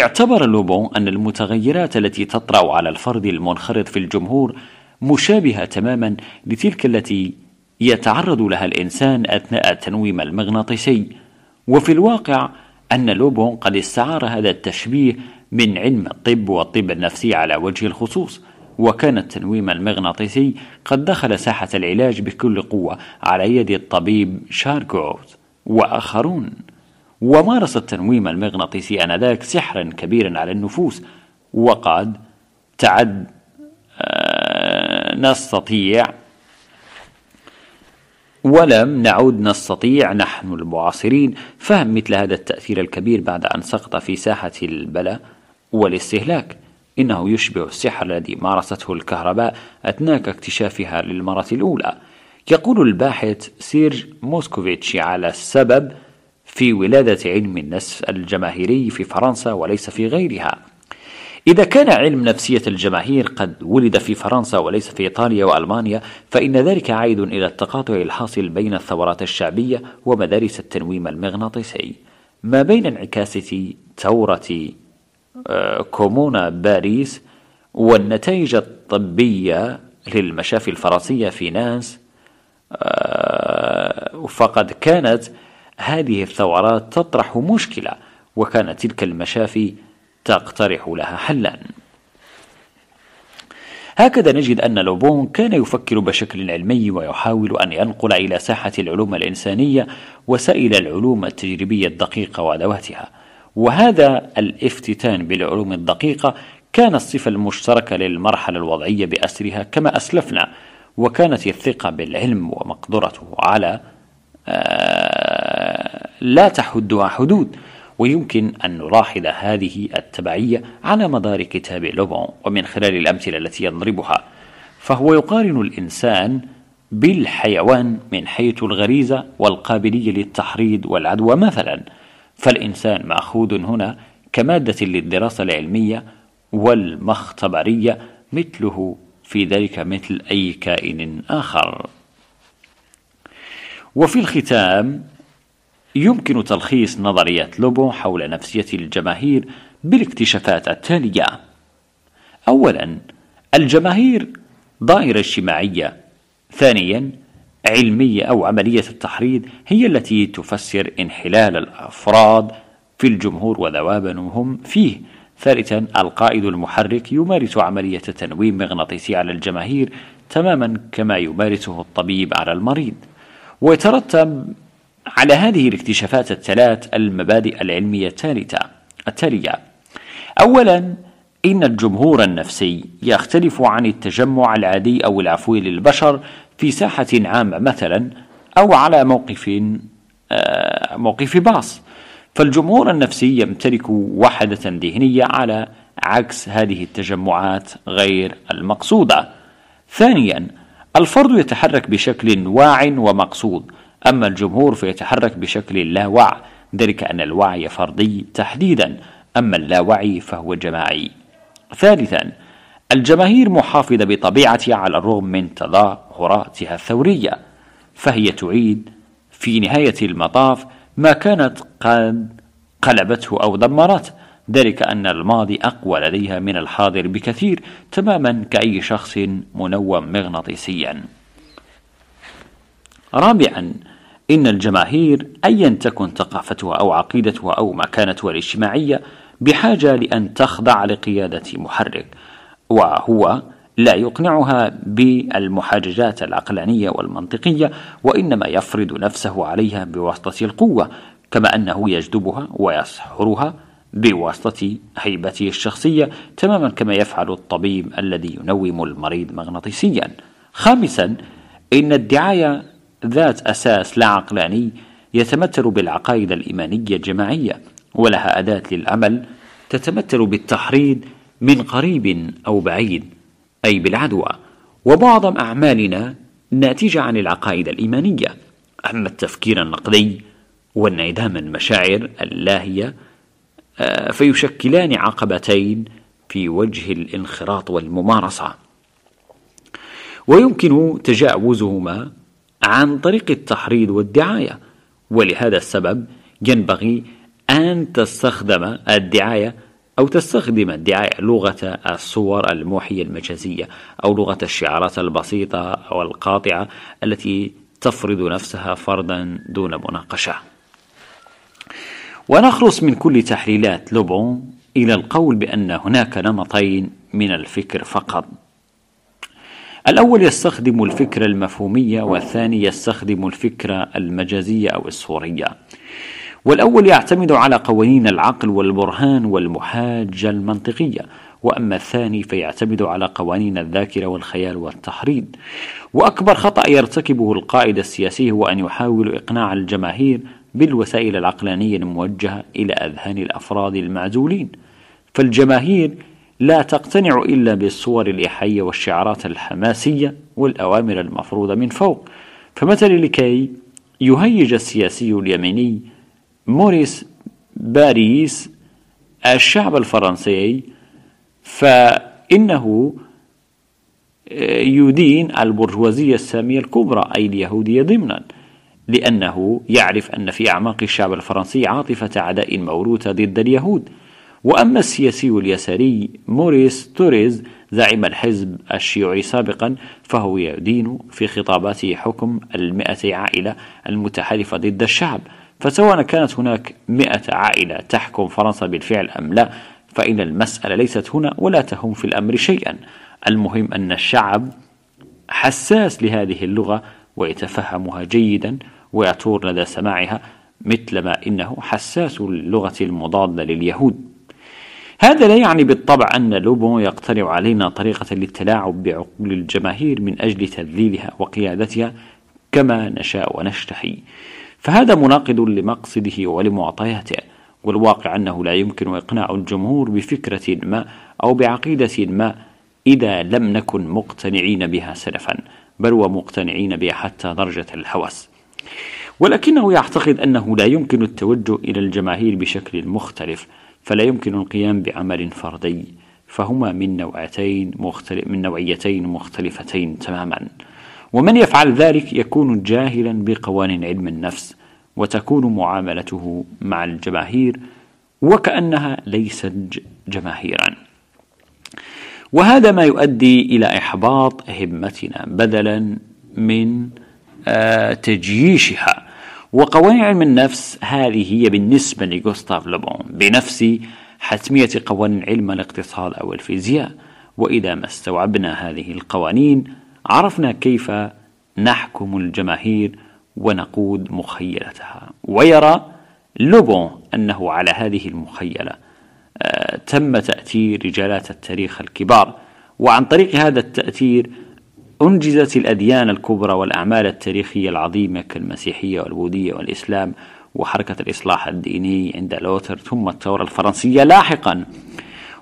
اعتبر لوبون أن المتغيرات التي تطرأ على الفرد المنخرط في الجمهور مشابهة تماما لتلك التي يتعرض لها الإنسان أثناء التنويم المغناطيسي وفي الواقع أن لوبون قد استعار هذا التشبيه من علم الطب والطب النفسي على وجه الخصوص وكان التنويم المغناطيسي قد دخل ساحة العلاج بكل قوة على يد الطبيب شاركوت وآخرون ومارس التنويم المغناطيسي آنذاك سحرا كبيرا على النفوس وقد تعد آه، نستطيع ولم نعود نستطيع نحن المعاصرين فهم مثل هذا التأثير الكبير بعد أن سقط في ساحة البلاء والاستهلاك إنه يشبه السحر الذي مارسته الكهرباء أثناء اكتشافها للمرة الأولى يقول الباحث سيرج موسكوفيتش على السبب في ولادة علم النفس الجماهيري في فرنسا وليس في غيرها إذا كان علم نفسية الجماهير قد ولد في فرنسا وليس في إيطاليا وألمانيا فإن ذلك عائد إلى التقاطع الحاصل بين الثورات الشعبية ومدارس التنويم المغناطيسي ما بين انعكاسة ثورة كومونا باريس والنتائج الطبية للمشافي الفرنسية في نانس آه، فقد كانت هذه الثورات تطرح مشكلة وكانت تلك المشافي تقترح لها حلا هكذا نجد أن لوبون كان يفكر بشكل علمي ويحاول أن ينقل إلى ساحة العلوم الإنسانية وسائل العلوم التجريبية الدقيقة وأدواتها وهذا الافتتان بالعلوم الدقيقة كان الصفة المشتركة للمرحلة الوضعية بأسرها كما أسلفنا وكانت الثقة بالعلم ومقدرته على آه، لا تحدها حدود ويمكن أن نلاحظ هذه التبعية على مدار كتاب لوبون ومن خلال الأمثلة التي يضربها فهو يقارن الإنسان بالحيوان من حيث الغريزة والقابلية للتحريض والعدوى مثلاً فالإنسان مأخوذ هنا كمادة للدراسة العلمية والمختبرية مثله في ذلك مثل أي كائن آخر وفي الختام يمكن تلخيص نظرية لوبو حول نفسية الجماهير بالاكتشافات التالية أولا الجماهير ظاهرة اجتماعية ثانيا علمية أو عملية التحريض هي التي تفسر انحلال الأفراد في الجمهور وذوابنهم فيه ثالثا القائد المحرك يمارس عملية تنويم مغناطيسي على الجماهير تماما كما يمارسه الطبيب على المريض ويترتب على هذه الاكتشافات الثلاث المبادئ العلمية الثالثة التالية أولا إن الجمهور النفسي يختلف عن التجمع العادي أو العفوي للبشر في ساحة عامة مثلا أو على موقف آه، موقف باص فالجمهور النفسي يمتلك وحدة ذهنية على عكس هذه التجمعات غير المقصودة ثانيا الفرد يتحرك بشكل واع ومقصود أما الجمهور فيتحرك بشكل لا واع ذلك أن الوعي فردي تحديدا أما اللاوعي فهو جماعي ثالثا الجماهير محافظة بطبيعتها على الرغم من تضاد هراتها الثورية فهي تعيد في نهاية المطاف ما كانت قد قلبته أو دمرته ذلك أن الماضي أقوى لديها من الحاضر بكثير تماما كأي شخص منوم مغناطيسيا رابعا إن الجماهير أيا تكن ثقافتها أو عقيدتها أو مكانتها الاجتماعية بحاجة لأن تخضع لقيادة محرك وهو لا يقنعها بالمحاججات العقلانية والمنطقية وإنما يفرض نفسه عليها بواسطة القوة كما أنه يجذبها ويسحرها بواسطة هيبته الشخصية تماما كما يفعل الطبيب الذي ينوم المريض مغناطيسيا خامسا إن الدعاية ذات أساس لا عقلاني يتمثل بالعقائد الإيمانية الجماعية ولها أداة للعمل تتمثل بالتحريض من قريب أو بعيد أي بالعدوى ومعظم أعمالنا ناتجة عن العقائد الإيمانية أما التفكير النقدي وانعدام المشاعر اللاهية آه، فيشكلان عقبتين في وجه الانخراط والممارسة ويمكن تجاوزهما عن طريق التحريض والدعاية ولهذا السبب ينبغي أن تستخدم الدعاية أو تستخدم ادعاء لغة الصور الموحية المجازية أو لغة الشعارات البسيطة أو القاطعة التي تفرض نفسها فرضا دون مناقشة ونخلص من كل تحليلات لوبون إلى القول بأن هناك نمطين من الفكر فقط الأول يستخدم الفكرة المفهومية والثاني يستخدم الفكرة المجازية أو الصورية والأول يعتمد على قوانين العقل والبرهان والمحاجة المنطقية وأما الثاني فيعتمد على قوانين الذاكرة والخيال والتحريض وأكبر خطأ يرتكبه القائد السياسي هو أن يحاول إقناع الجماهير بالوسائل العقلانية الموجهة إلى أذهان الأفراد المعزولين فالجماهير لا تقتنع إلا بالصور الإيحية والشعارات الحماسية والأوامر المفروضة من فوق فمثلا لكي يهيج السياسي اليميني موريس باريس الشعب الفرنسي فإنه آه، يدين البرجوازية السامية الكبرى أي اليهودية ضمنا لأنه يعرف أن في أعماق الشعب الفرنسي عاطفة عداء موروثة ضد اليهود وأما السياسي اليساري موريس توريز زعيم الحزب الشيوعي سابقا فهو يدين في خطاباته حكم المئة عائلة المتحالفة ضد الشعب فسواء كانت هناك مئة عائلة تحكم فرنسا بالفعل أم لا فإن المسألة ليست هنا ولا تهم في الأمر شيئا المهم أن الشعب حساس لهذه اللغة ويتفهمها جيدا ويطور لدى سماعها مثلما إنه حساس اللغة المضادة لليهود هذا لا يعني بالطبع أن لوبون يقترع علينا طريقة للتلاعب بعقول الجماهير من أجل تذليلها وقيادتها كما نشاء ونشتهي فهذا مناقض لمقصده ولمعطياته والواقع أنه لا يمكن إقناع الجمهور بفكرة ما أو بعقيدة ما إذا لم نكن مقتنعين بها سلفا بل ومقتنعين بها حتى درجة الهوس ولكنه يعتقد أنه لا يمكن التوجه إلى الجماهير بشكل مختلف فلا يمكن القيام بعمل فردي فهما من نوعتين مختلف من نوعيتين مختلفتين تماما ومن يفعل ذلك يكون جاهلا بقوانين علم النفس وتكون معاملته مع الجماهير وكأنها ليست جماهيرا وهذا ما يؤدي إلى إحباط همتنا بدلا من آه، تجييشها وقوانين علم النفس هذه هي بالنسبة لغوستاف لوبون بنفس حتمية قوانين علم الاقتصاد أو الفيزياء وإذا ما استوعبنا هذه القوانين عرفنا كيف نحكم الجماهير ونقود مخيلتها ويرى لوبون أنه على هذه المخيلة آه، تم تأثير رجالات التاريخ الكبار وعن طريق هذا التأثير أنجزت الأديان الكبرى والأعمال التاريخية العظيمة كالمسيحية والبوذية والإسلام وحركة الإصلاح الديني عند لوتر ثم الثورة الفرنسية لاحقا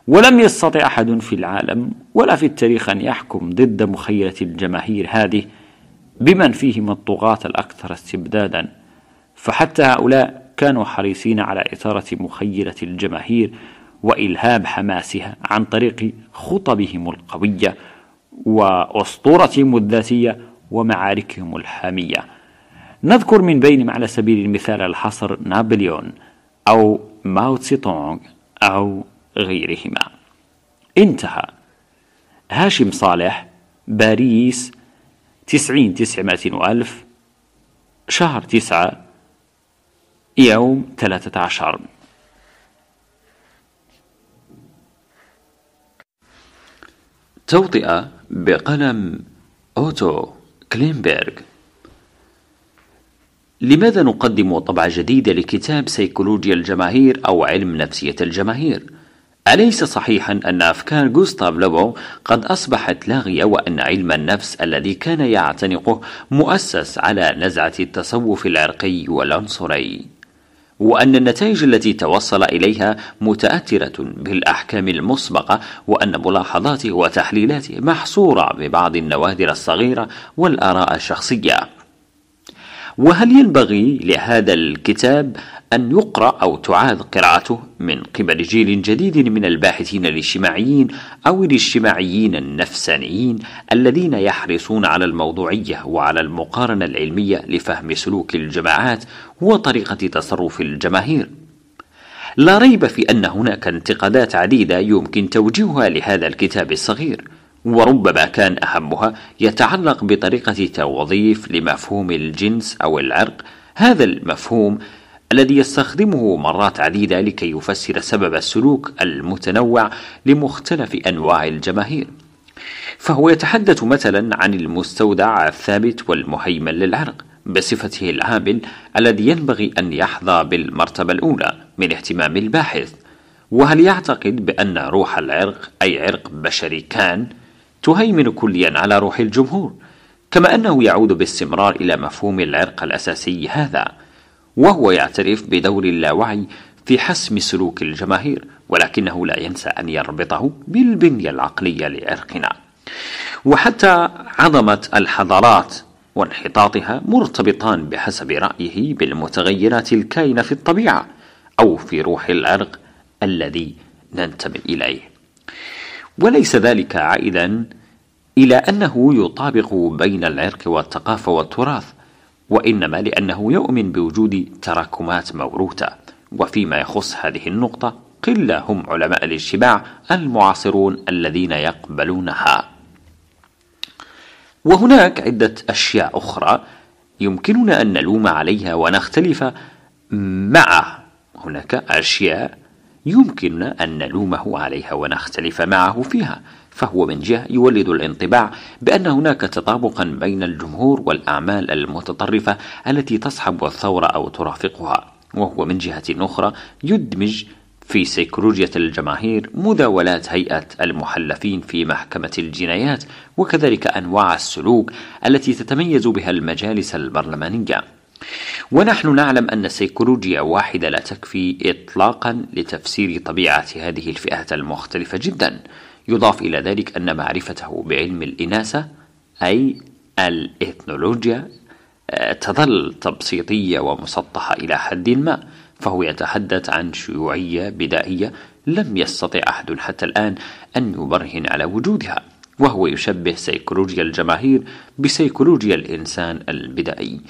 ولم يستطع احد في العالم ولا في التاريخ ان يحكم ضد مخيله الجماهير هذه بمن فيهم الطغاه الاكثر استبدادا فحتى هؤلاء كانوا حريصين على اثاره مخيله الجماهير والهاب حماسها عن طريق خطبهم القويه واسطورتهم الذاتيه ومعاركهم الحاميه نذكر من بينهم على سبيل المثال الحصر نابليون او ماو تسي تونغ او غيرهما انتهى هاشم صالح باريس تسعين تسعمائة وألف شهر تسعة يوم ثلاثة عشر توطئة بقلم أوتو كلينبرغ لماذا نقدم طبعة جديدة لكتاب سيكولوجيا الجماهير أو علم نفسية الجماهير؟ أليس صحيحا أن أفكار غوستاف لوبو قد أصبحت لاغية وأن علم النفس الذي كان يعتنقه مؤسس على نزعة التصوف العرقي والعنصري؟ وأن النتائج التي توصل إليها متأثرة بالأحكام المسبقة وأن ملاحظاته وتحليلاته محصورة ببعض النوادر الصغيرة والآراء الشخصية وهل ينبغي لهذا الكتاب أن يقرأ أو تعاد قراءته من قبل جيل جديد من الباحثين الاجتماعيين أو الاجتماعيين النفسانيين الذين يحرصون على الموضوعية وعلى المقارنة العلمية لفهم سلوك الجماعات وطريقة تصرف الجماهير. لا ريب في أن هناك انتقادات عديدة يمكن توجيهها لهذا الكتاب الصغير، وربما كان أهمها يتعلق بطريقة توظيف لمفهوم الجنس أو العرق هذا المفهوم الذي يستخدمه مرات عديدة لكي يفسر سبب السلوك المتنوع لمختلف أنواع الجماهير فهو يتحدث مثلا عن المستودع الثابت والمهيمن للعرق بصفته العامل الذي ينبغي أن يحظى بالمرتبة الأولى من اهتمام الباحث وهل يعتقد بأن روح العرق أي عرق بشري كان تهيمن كليا على روح الجمهور كما انه يعود باستمرار الى مفهوم العرق الاساسي هذا وهو يعترف بدور اللاوعي في حسم سلوك الجماهير ولكنه لا ينسى ان يربطه بالبنيه العقليه لعرقنا وحتى عظمه الحضارات وانحطاطها مرتبطان بحسب رايه بالمتغيرات الكائنه في الطبيعه او في روح العرق الذي ننتمي اليه وليس ذلك عائدا الى انه يطابق بين العرق والثقافه والتراث وانما لانه يؤمن بوجود تراكمات موروثه وفيما يخص هذه النقطه قله هم علماء الاجتماع المعاصرون الذين يقبلونها وهناك عده اشياء اخرى يمكننا ان نلوم عليها ونختلف مع هناك اشياء يمكن أن نلومه عليها ونختلف معه فيها فهو من جهة يولد الانطباع بأن هناك تطابقا بين الجمهور والأعمال المتطرفة التي تصحب الثورة أو ترافقها وهو من جهة أخرى يدمج في سيكولوجيا الجماهير مداولات هيئة المحلفين في محكمة الجنايات وكذلك أنواع السلوك التي تتميز بها المجالس البرلمانية ونحن نعلم أن السيكولوجيا واحدة لا تكفي إطلاقا لتفسير طبيعة هذه الفئة المختلفة جدا يضاف إلى ذلك أن معرفته بعلم الإناثة أي الإثنولوجيا آه، تظل تبسيطية ومسطحة إلى حد ما فهو يتحدث عن شيوعية بدائية لم يستطع أحد حتى الآن أن يبرهن على وجودها وهو يشبه سيكولوجيا الجماهير بسيكولوجيا الإنسان البدائي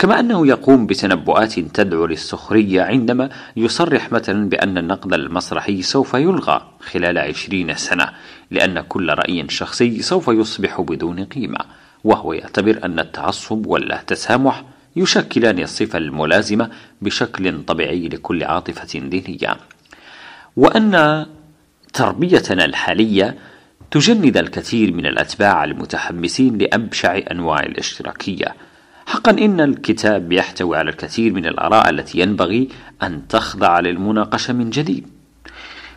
كما أنه يقوم بتنبؤات تدعو للسخرية عندما يصرح مثلا بأن النقد المسرحي سوف يلغى خلال عشرين سنة لأن كل رأي شخصي سوف يصبح بدون قيمة وهو يعتبر أن التعصب واللا تسامح يشكلان الصفة الملازمة بشكل طبيعي لكل عاطفة دينية وأن تربيتنا الحالية تجند الكثير من الأتباع المتحمسين لأبشع أنواع الاشتراكية حقا إن الكتاب يحتوي على الكثير من الآراء التي ينبغي أن تخضع للمناقشة من جديد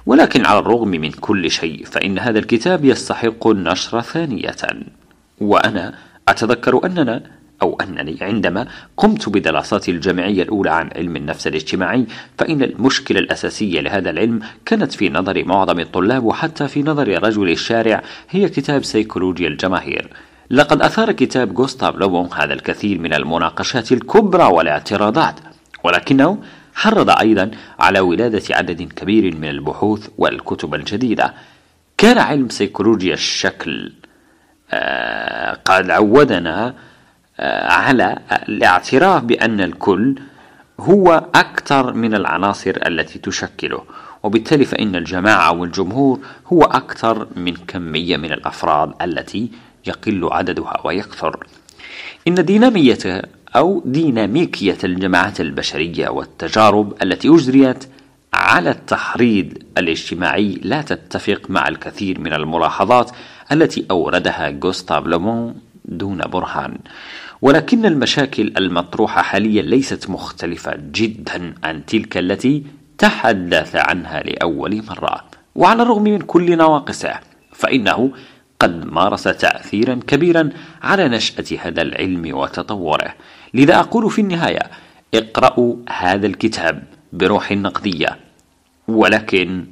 ولكن على الرغم من كل شيء فإن هذا الكتاب يستحق النشر ثانية وأنا أتذكر أننا أو أنني عندما قمت بدراساتي الجامعية الأولى عن علم النفس الاجتماعي فإن المشكلة الأساسية لهذا العلم كانت في نظر معظم الطلاب وحتى في نظر رجل الشارع هي كتاب سيكولوجيا الجماهير لقد أثار كتاب غوستاف لوبون هذا الكثير من المناقشات الكبرى والاعتراضات ولكنه حرض أيضا على ولادة عدد كبير من البحوث والكتب الجديدة كان علم سيكولوجيا الشكل آه، قد عودنا آه، على الاعتراف بأن الكل هو أكثر من العناصر التي تشكله وبالتالي فإن الجماعة والجمهور هو أكثر من كمية من الأفراد التي يقل عددها ويكثر إن دينامية أو ديناميكية الجماعات البشرية والتجارب التي أجريت على التحريض الاجتماعي لا تتفق مع الكثير من الملاحظات التي أوردها جوستاف لومون دون برهان ولكن المشاكل المطروحة حاليا ليست مختلفة جدا عن تلك التي تحدث عنها لأول مرة وعلى الرغم من كل نواقصه فإنه قد مارس تأثيرا كبيرا على نشأة هذا العلم وتطوره لذا أقول في النهاية اقرأوا هذا الكتاب بروح نقدية ولكن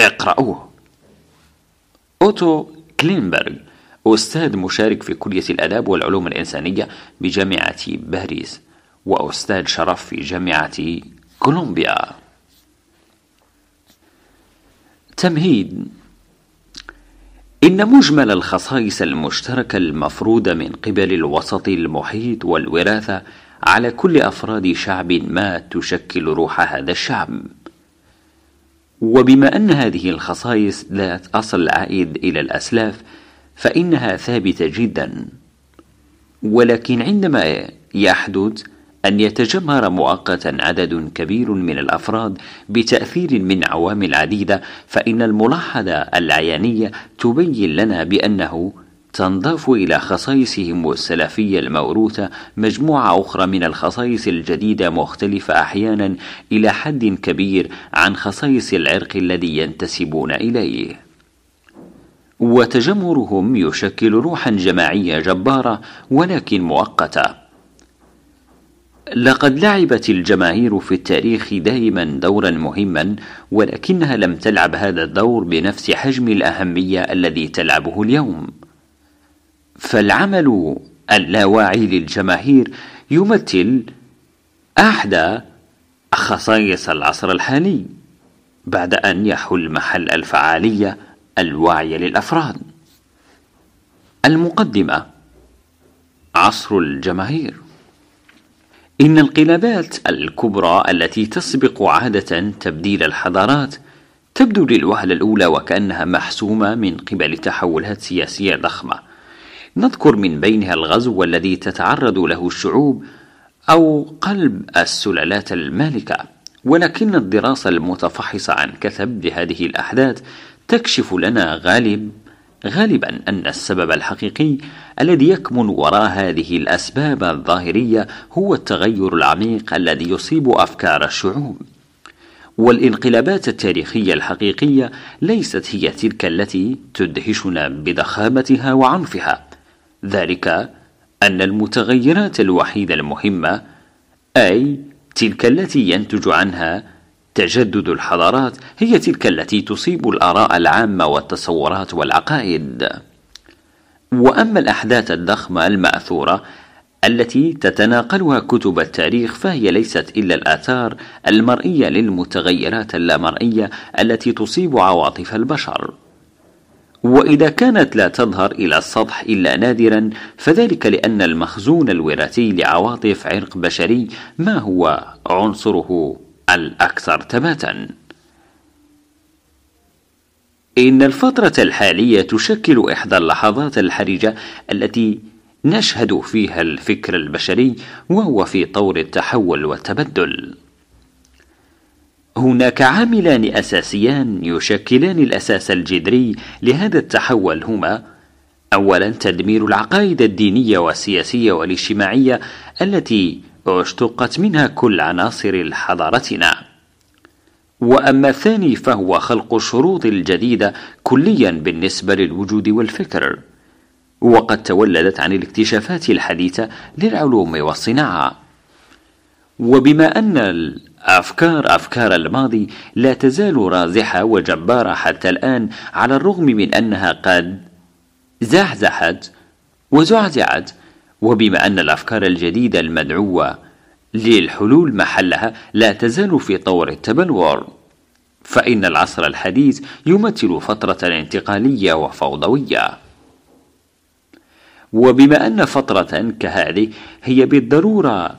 اقرأوه أوتو كلينبرغ أستاذ مشارك في كلية الآداب والعلوم الإنسانية بجامعة باريس وأستاذ شرف في جامعة كولومبيا تمهيد إن مجمل الخصائص المشتركة المفروضة من قبل الوسط المحيط والوراثة على كل أفراد شعب ما تشكل روح هذا الشعب. وبما أن هذه الخصائص ذات أصل عائد إلى الأسلاف، فإنها ثابتة جدا. ولكن عندما يحدث أن يتجمهر مؤقتا عدد كبير من الأفراد بتأثير من عوامل عديدة فإن الملاحظة العيانية تبين لنا بأنه تنضاف إلى خصائصهم السلفية الموروثة مجموعة أخرى من الخصائص الجديدة مختلفة أحيانا إلى حد كبير عن خصائص العرق الذي ينتسبون إليه. وتجمرهم يشكل روحا جماعية جبارة ولكن مؤقتة. لقد لعبت الجماهير في التاريخ دائما دورا مهما ولكنها لم تلعب هذا الدور بنفس حجم الأهمية الذي تلعبه اليوم فالعمل اللاواعي للجماهير يمثل أحدى خصائص العصر الحالي بعد أن يحل محل الفعالية الواعية للأفراد المقدمة عصر الجماهير إن القلابات الكبرى التي تسبق عادة تبديل الحضارات تبدو للوهلة الأولى وكأنها محسومة من قبل تحولات سياسية ضخمة نذكر من بينها الغزو الذي تتعرض له الشعوب أو قلب السلالات المالكة ولكن الدراسة المتفحصة عن كثب لهذه الأحداث تكشف لنا غالب غالبا ان السبب الحقيقي الذي يكمن وراء هذه الاسباب الظاهريه هو التغير العميق الذي يصيب افكار الشعوب والانقلابات التاريخيه الحقيقيه ليست هي تلك التي تدهشنا بضخامتها وعنفها ذلك ان المتغيرات الوحيده المهمه اي تلك التي ينتج عنها تجدد الحضارات هي تلك التي تصيب الآراء العامة والتصورات والعقائد وأما الأحداث الضخمة المأثورة التي تتناقلها كتب التاريخ فهي ليست إلا الآثار المرئية للمتغيرات اللامرئية التي تصيب عواطف البشر وإذا كانت لا تظهر إلى السطح إلا نادرا فذلك لأن المخزون الوراثي لعواطف عرق بشري ما هو عنصره الأكثر ثباتاً إن الفترة الحالية تشكل إحدى اللحظات الحرجة التي نشهد فيها الفكر البشري وهو في طور التحول والتبدل. هناك عاملان أساسيان يشكلان الأساس الجذري لهذا التحول هما: أولاً تدمير العقائد الدينية والسياسية والاجتماعية التي واشتقت منها كل عناصر حضارتنا واما الثاني فهو خلق الشروط الجديده كليا بالنسبه للوجود والفكر وقد تولدت عن الاكتشافات الحديثه للعلوم والصناعه وبما ان الافكار افكار الماضي لا تزال رازحه وجباره حتى الان على الرغم من انها قد زحزحت وزعزعت وبما أن الأفكار الجديدة المدعوة للحلول محلها لا تزال في طور التبلور فإن العصر الحديث يمثل فترة انتقالية وفوضوية وبما أن فترة كهذه هي بالضرورة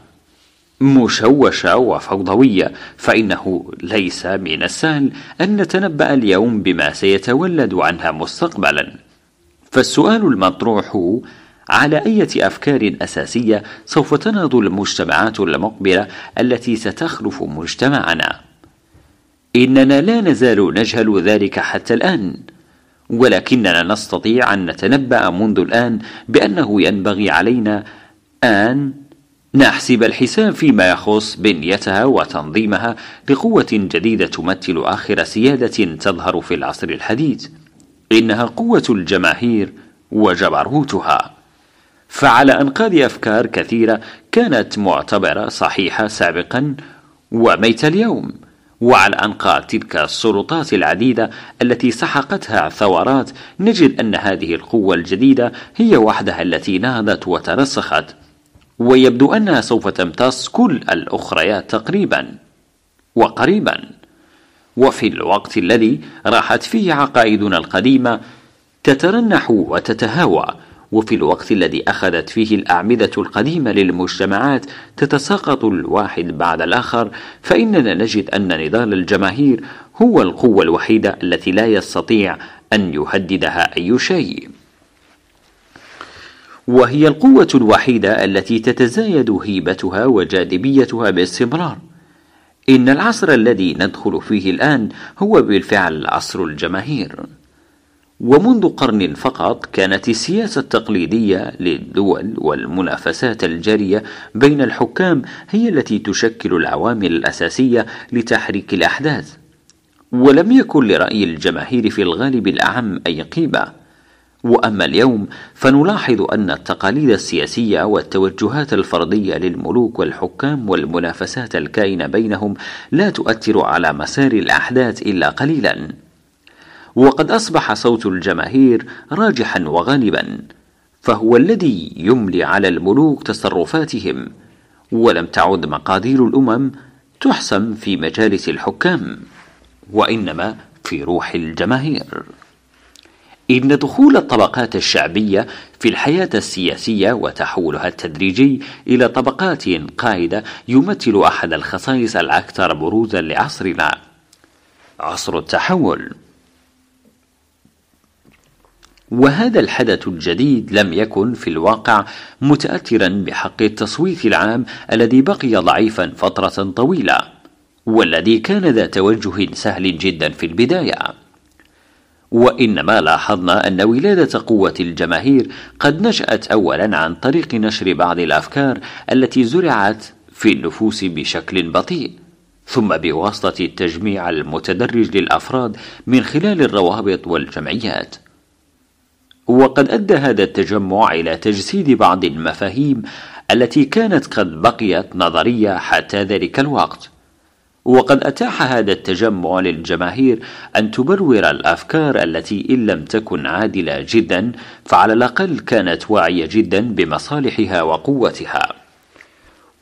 مشوشة وفوضوية فإنه ليس من السهل أن نتنبأ اليوم بما سيتولد عنها مستقبلا فالسؤال المطروح على أي أفكار أساسية سوف تنهض المجتمعات المقبلة التي ستخلف مجتمعنا إننا لا نزال نجهل ذلك حتى الآن ولكننا نستطيع أن نتنبأ منذ الآن بأنه ينبغي علينا أن نحسب الحساب فيما يخص بنيتها وتنظيمها لقوة جديدة تمثل آخر سيادة تظهر في العصر الحديث إنها قوة الجماهير وجبروتها فعلى أنقاذ أفكار كثيرة كانت معتبرة صحيحة سابقا وميت اليوم وعلى أنقاض تلك السلطات العديدة التي سحقتها ثورات نجد أن هذه القوة الجديدة هي وحدها التي نهضت وترسخت ويبدو أنها سوف تمتص كل الأخريات تقريبا وقريبا وفي الوقت الذي راحت فيه عقائدنا القديمة تترنح وتتهاوى وفي الوقت الذي أخذت فيه الأعمدة القديمة للمجتمعات تتساقط الواحد بعد الآخر فإننا نجد أن نضال الجماهير هو القوة الوحيدة التي لا يستطيع أن يهددها أي شيء وهي القوة الوحيدة التي تتزايد هيبتها وجاذبيتها باستمرار إن العصر الذي ندخل فيه الآن هو بالفعل عصر الجماهير ومنذ قرن فقط كانت السياسة التقليدية للدول والمنافسات الجارية بين الحكام هي التي تشكل العوامل الأساسية لتحريك الأحداث، ولم يكن لرأي الجماهير في الغالب الأعم أي قيمة. واما اليوم فنلاحظ ان التقاليد السياسيه والتوجهات الفرديه للملوك والحكام والمنافسات الكائنه بينهم لا تؤثر على مسار الاحداث الا قليلا وقد أصبح صوت الجماهير راجحا وغالبا فهو الذي يملي على الملوك تصرفاتهم ولم تعد مقادير الأمم تحسم في مجالس الحكام وإنما في روح الجماهير إن دخول الطبقات الشعبية في الحياة السياسية وتحولها التدريجي إلى طبقات قاعدة يمثل أحد الخصائص الأكثر بروزا لعصرنا عصر التحول وهذا الحدث الجديد لم يكن في الواقع متاثرا بحق التصويت العام الذي بقي ضعيفا فتره طويله والذي كان ذا توجه سهل جدا في البدايه وانما لاحظنا ان ولاده قوه الجماهير قد نشات اولا عن طريق نشر بعض الافكار التي زرعت في النفوس بشكل بطيء ثم بواسطه التجميع المتدرج للافراد من خلال الروابط والجمعيات وقد أدى هذا التجمع إلى تجسيد بعض المفاهيم التي كانت قد بقيت نظرية حتى ذلك الوقت وقد أتاح هذا التجمع للجماهير أن تبرر الأفكار التي إن لم تكن عادلة جدا فعلى الأقل كانت واعية جدا بمصالحها وقوتها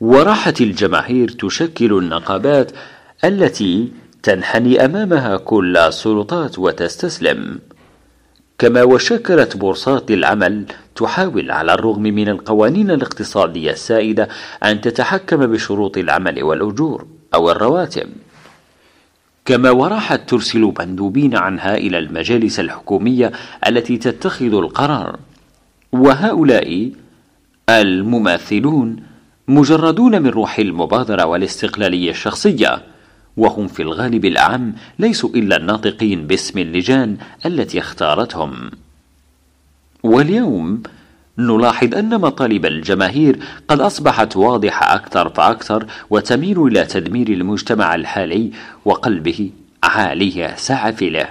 وراحت الجماهير تشكل النقابات التي تنحني أمامها كل السلطات وتستسلم كما وشكلت بورصات العمل تحاول على الرغم من القوانين الاقتصادية السائدة أن تتحكم بشروط العمل والأجور أو الرواتب كما وراحت ترسل مندوبين عنها إلى المجالس الحكومية التي تتخذ القرار وهؤلاء المماثلون مجردون من روح المبادرة والاستقلالية الشخصية وهم في الغالب الأعم ليسوا إلا الناطقين باسم اللجان التي اختارتهم واليوم نلاحظ أن مطالب الجماهير قد أصبحت واضحة أكثر فأكثر وتميل إلى تدمير المجتمع الحالي وقلبه عالية سعفله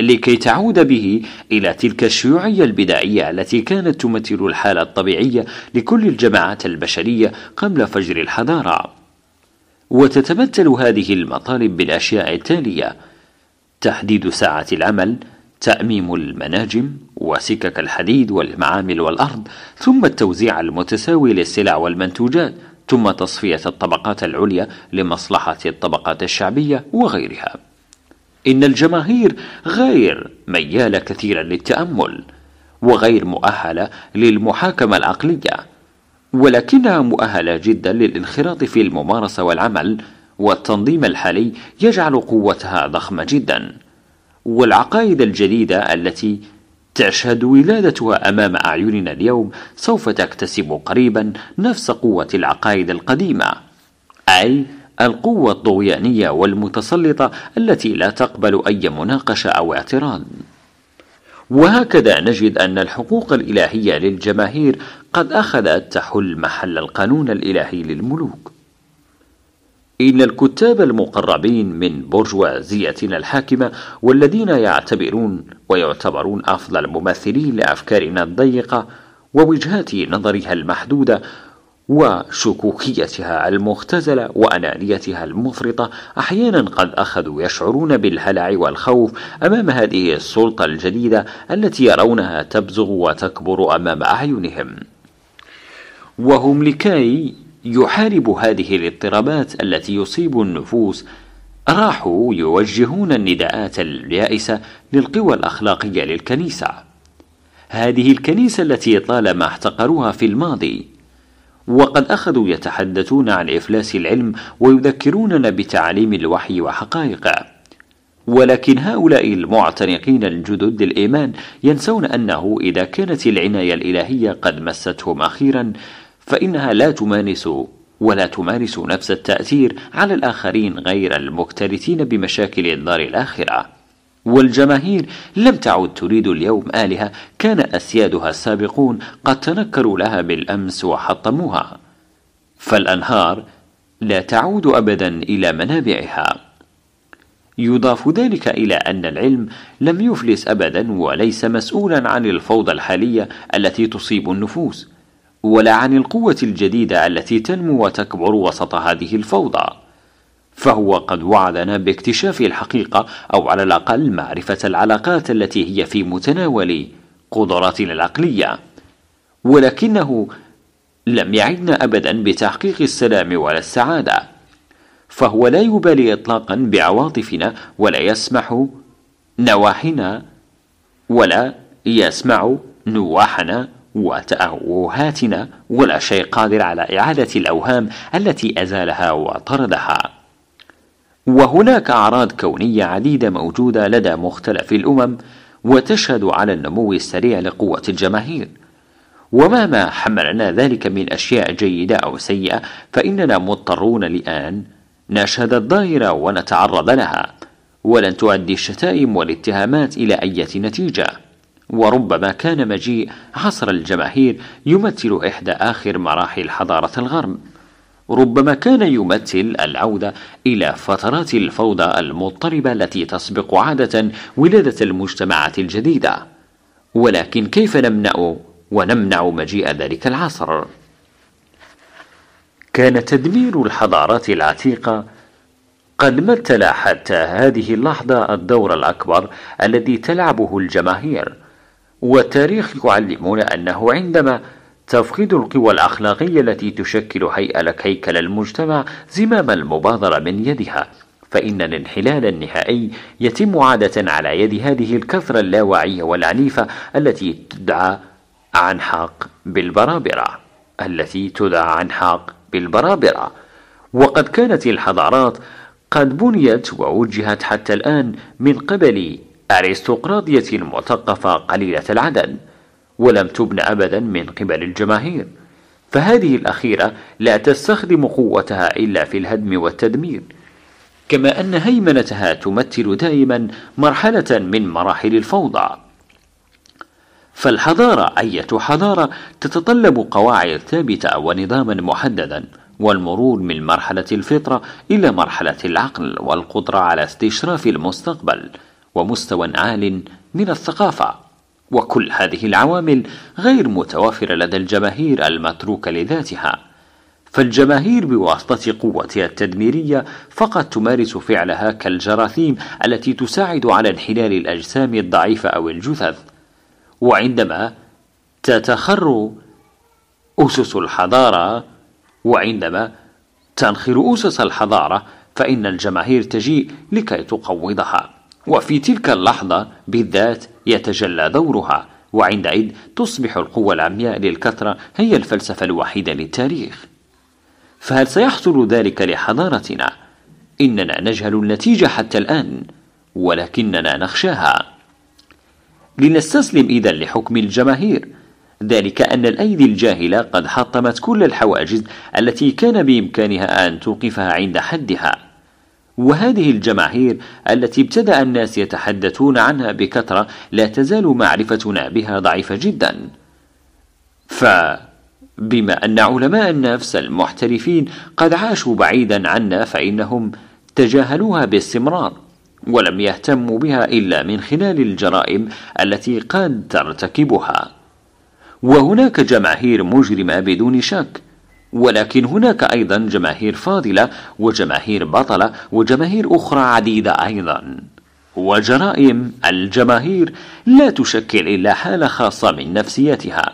لكي تعود به إلى تلك الشيوعية البدائية التي كانت تمثل الحالة الطبيعية لكل الجماعات البشرية قبل فجر الحضارة وتتمثل هذه المطالب بالأشياء التالية تحديد ساعة العمل تأميم المناجم وسكك الحديد والمعامل والأرض ثم التوزيع المتساوي للسلع والمنتوجات ثم تصفية الطبقات العليا لمصلحة الطبقات الشعبية وغيرها إن الجماهير غير ميالة كثيرا للتأمل وغير مؤهلة للمحاكمة العقلية ولكنها مؤهلة جدا للانخراط في الممارسة والعمل والتنظيم الحالي يجعل قوتها ضخمة جدا والعقائد الجديدة التي تشهد ولادتها أمام أعيننا اليوم سوف تكتسب قريبا نفس قوة العقائد القديمة أي القوة الطغيانية والمتسلطة التي لا تقبل أي مناقشة أو اعتراض وهكذا نجد أن الحقوق الإلهية للجماهير قد أخذت تحل محل القانون الإلهي للملوك إن الكتاب المقربين من برجوازيتنا الحاكمة والذين يعتبرون ويعتبرون أفضل ممثلين لأفكارنا الضيقة ووجهات نظرها المحدودة وشكوكيتها المختزلة وأنانيتها المفرطة أحيانا قد أخذوا يشعرون بالهلع والخوف أمام هذه السلطة الجديدة التي يرونها تبزغ وتكبر أمام أعينهم وهم لكي يحاربوا هذه الاضطرابات التي يصيب النفوس راحوا يوجهون النداءات اليائسة للقوى الأخلاقية للكنيسة هذه الكنيسة التي طالما احتقروها في الماضي وقد أخذوا يتحدثون عن إفلاس العلم ويذكروننا بتعاليم الوحي وحقائقه ولكن هؤلاء المعتنقين الجدد الإيمان ينسون أنه إذا كانت العناية الإلهية قد مستهم أخيرا فإنها لا تمانس ولا تمارس نفس التأثير على الآخرين غير المكترثين بمشاكل الدار الآخرة والجماهير لم تعد تريد اليوم آلهة كان أسيادها السابقون قد تنكروا لها بالأمس وحطموها فالأنهار لا تعود أبدا إلى منابعها يضاف ذلك إلى أن العلم لم يفلس أبدا وليس مسؤولا عن الفوضى الحالية التي تصيب النفوس ولا عن القوة الجديدة التي تنمو وتكبر وسط هذه الفوضى فهو قد وعدنا باكتشاف الحقيقة أو على الأقل معرفة العلاقات التي هي في متناول قدراتنا العقلية ولكنه لم يعدنا أبدا بتحقيق السلام ولا السعادة فهو لا يبالي إطلاقا بعواطفنا ولا يسمح نواحنا ولا يسمع نواحنا وتأوهاتنا ولا شيء قادر على إعادة الأوهام التي أزالها وطردها وهناك أعراض كونية عديدة موجودة لدى مختلف الأمم وتشهد على النمو السريع لقوة الجماهير ومهما حملنا ذلك من أشياء جيدة أو سيئة فإننا مضطرون الآن نشهد الظاهرة ونتعرض لها ولن تؤدي الشتائم والاتهامات إلى أي نتيجة وربما كان مجيء عصر الجماهير يمثل إحدى آخر مراحل حضارة الغرب ربما كان يمثل العودة إلى فترات الفوضى المضطربة التي تسبق عادة ولادة المجتمعات الجديدة ولكن كيف نمنع ونمنع مجيء ذلك العصر؟ كان تدمير الحضارات العتيقة قد مثل حتى هذه اللحظة الدور الأكبر الذي تلعبه الجماهير والتاريخ يعلمنا أنه عندما تفقد القوى الأخلاقية التي تشكل هيئة هيكل المجتمع زمام المبادرة من يدها فإن الانحلال النهائي يتم عادة على يد هذه الكثرة اللاواعية والعنيفة التي تدعى عن حق بالبرابرة التي تدعى عن حق بالبرابرة وقد كانت الحضارات قد بنيت ووجهت حتى الآن من قبل أرستقراطية مثقفة قليلة العدد ولم تبن أبدا من قبل الجماهير فهذه الأخيرة لا تستخدم قوتها إلا في الهدم والتدمير كما أن هيمنتها تمثل دائما مرحلة من مراحل الفوضى فالحضارة أية حضارة تتطلب قواعد ثابتة ونظاما محددا والمرور من مرحلة الفطرة إلى مرحلة العقل والقدرة على استشراف المستقبل ومستوى عال من الثقافة وكل هذه العوامل غير متوافرة لدى الجماهير المتروكة لذاتها فالجماهير بواسطة قوتها التدميرية فقط تمارس فعلها كالجراثيم التي تساعد على انحلال الأجسام الضعيفة أو الجثث وعندما تتخر أسس الحضارة وعندما تنخر أسس الحضارة فإن الجماهير تجيء لكي تقوضها وفي تلك اللحظة بالذات يتجلى دورها وعندئذ تصبح القوة العمياء للكثرة هي الفلسفة الوحيدة للتاريخ فهل سيحصل ذلك لحضارتنا؟ إننا نجهل النتيجة حتى الآن ولكننا نخشاها لنستسلم إذا لحكم الجماهير ذلك أن الأيدي الجاهلة قد حطمت كل الحواجز التي كان بإمكانها أن توقفها عند حدها وهذه الجماهير التي ابتدأ الناس يتحدثون عنها بكثرة لا تزال معرفتنا بها ضعيفة جدا فبما أن علماء النفس المحترفين قد عاشوا بعيدا عنا فإنهم تجاهلوها باستمرار ولم يهتموا بها إلا من خلال الجرائم التي قد ترتكبها وهناك جماهير مجرمة بدون شك ولكن هناك أيضا جماهير فاضلة وجماهير بطلة وجماهير أخرى عديدة أيضا وجرائم الجماهير لا تشكل إلا حالة خاصة من نفسيتها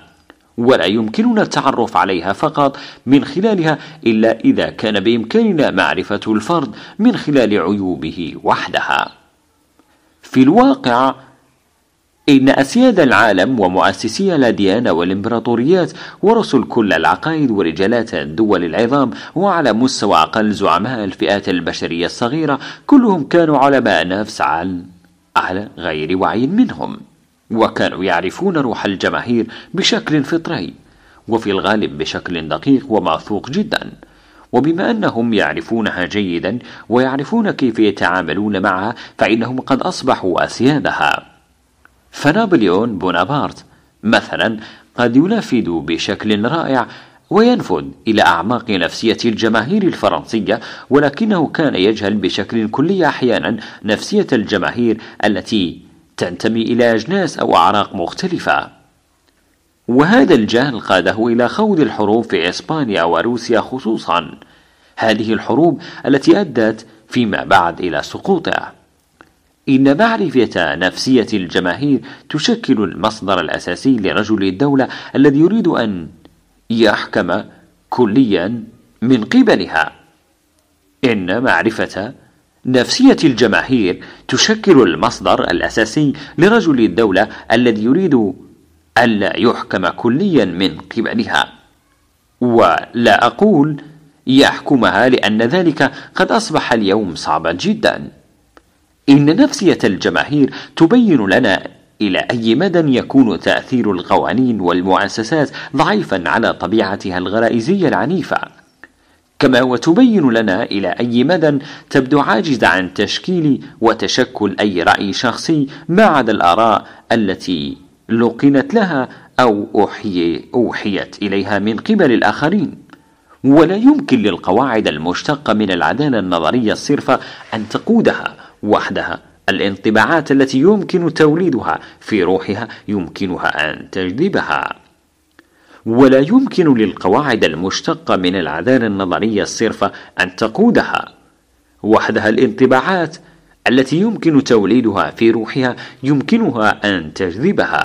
ولا يمكننا التعرف عليها فقط من خلالها إلا إذا كان بإمكاننا معرفة الفرد من خلال عيوبه وحدها في الواقع إن أسياد العالم ومؤسسي الأديان والإمبراطوريات ورثوا كل العقائد ورجالات الدول العظام وعلى مستوى أقل زعماء الفئات البشرية الصغيرة كلهم كانوا علماء نفس عن على غير وعي منهم وكانوا يعرفون روح الجماهير بشكل فطري وفي الغالب بشكل دقيق وموثوق جدا وبما أنهم يعرفونها جيدا ويعرفون كيف يتعاملون معها فإنهم قد أصبحوا أسيادها فنابليون بونابارت مثلا قد ينفذ بشكل رائع وينفذ إلى أعماق نفسية الجماهير الفرنسية ولكنه كان يجهل بشكل كلي أحيانا نفسية الجماهير التي تنتمي إلى أجناس أو أعراق مختلفة وهذا الجهل قاده إلى خوض الحروب في إسبانيا وروسيا خصوصا هذه الحروب التي أدت فيما بعد إلى سقوطه إن معرفة نفسية الجماهير تشكل المصدر الأساسي لرجل الدولة الذي يريد أن يحكم كليا من قبلها إن معرفة نفسية الجماهير تشكل المصدر الأساسي لرجل الدولة الذي يريد ألا يحكم كليا من قبلها ولا أقول يحكمها لأن ذلك قد أصبح اليوم صعبا جدا إن نفسية الجماهير تبين لنا إلى أي مدى يكون تأثير القوانين والمؤسسات ضعيفا على طبيعتها الغرائزية العنيفة كما وتبين لنا إلى أي مدى تبدو عاجزة عن تشكيل وتشكل أي رأي شخصي ما عدا الآراء التي لقنت لها أو أوحي أوحيت إليها من قبل الآخرين ولا يمكن للقواعد المشتقة من العدالة النظرية الصرفة أن تقودها وحدها الانطباعات التي يمكن توليدها في روحها يمكنها أن تجذبها ولا يمكن للقواعد المشتقة من العذار النظرية الصرفة أن تقودها وحدها الانطباعات التي يمكن توليدها في روحها يمكنها أن تجذبها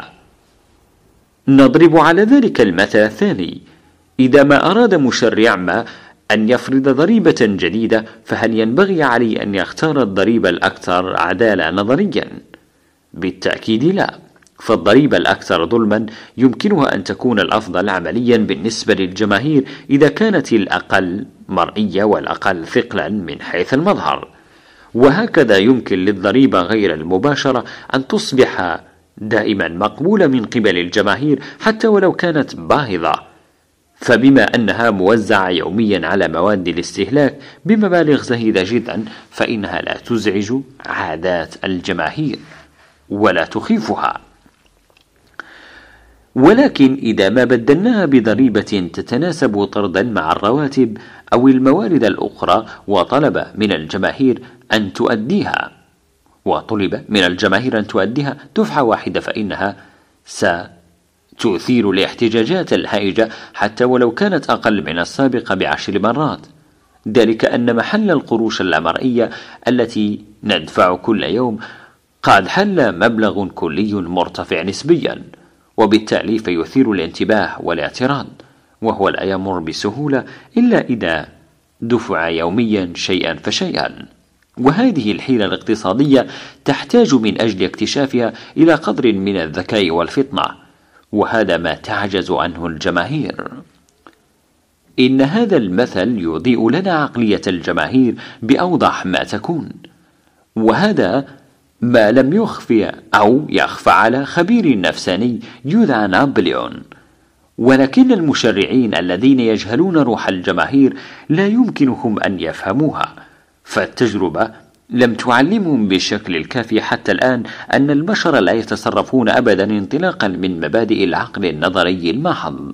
نضرب على ذلك المثل الثاني إذا ما أراد مشرع ما أن يفرض ضريبة جديدة فهل ينبغي علي أن يختار الضريبة الأكثر عدالة نظريا؟ بالتأكيد لا فالضريبة الأكثر ظلما يمكنها أن تكون الأفضل عمليا بالنسبة للجماهير إذا كانت الأقل مرئية والأقل ثقلا من حيث المظهر وهكذا يمكن للضريبة غير المباشرة أن تصبح دائما مقبولة من قبل الجماهير حتى ولو كانت باهظة فبما أنها موزعة يوميا على مواد الاستهلاك بمبالغ زهيدة جدا فإنها لا تزعج عادات الجماهير ولا تخيفها ولكن إذا ما بدلناها بضريبة تتناسب طردا مع الرواتب أو الموارد الأخرى وطلب من الجماهير أن تؤديها وطلب من الجماهير أن تؤديها دفعة واحدة فإنها ستؤدي تثير الاحتجاجات الهائجة حتى ولو كانت أقل من السابقة بعشر مرات ذلك أن محل القروش اللامرئية التي ندفع كل يوم قد حل مبلغ كلي مرتفع نسبيا وبالتالي فيثير الانتباه والاعتراض وهو لا يمر بسهولة إلا إذا دفع يوميا شيئا فشيئا وهذه الحيلة الاقتصادية تحتاج من أجل اكتشافها إلى قدر من الذكاء والفطنة وهذا ما تعجز عنه الجماهير إن هذا المثل يضيء لنا عقلية الجماهير بأوضح ما تكون وهذا ما لم يخفي أو يخفى على خبير نفساني يدعى نابليون ولكن المشرعين الذين يجهلون روح الجماهير لا يمكنهم أن يفهموها فالتجربة لم تعلمهم بالشكل الكافي حتى الآن أن البشر لا يتصرفون أبدا انطلاقا من مبادئ العقل النظري المحض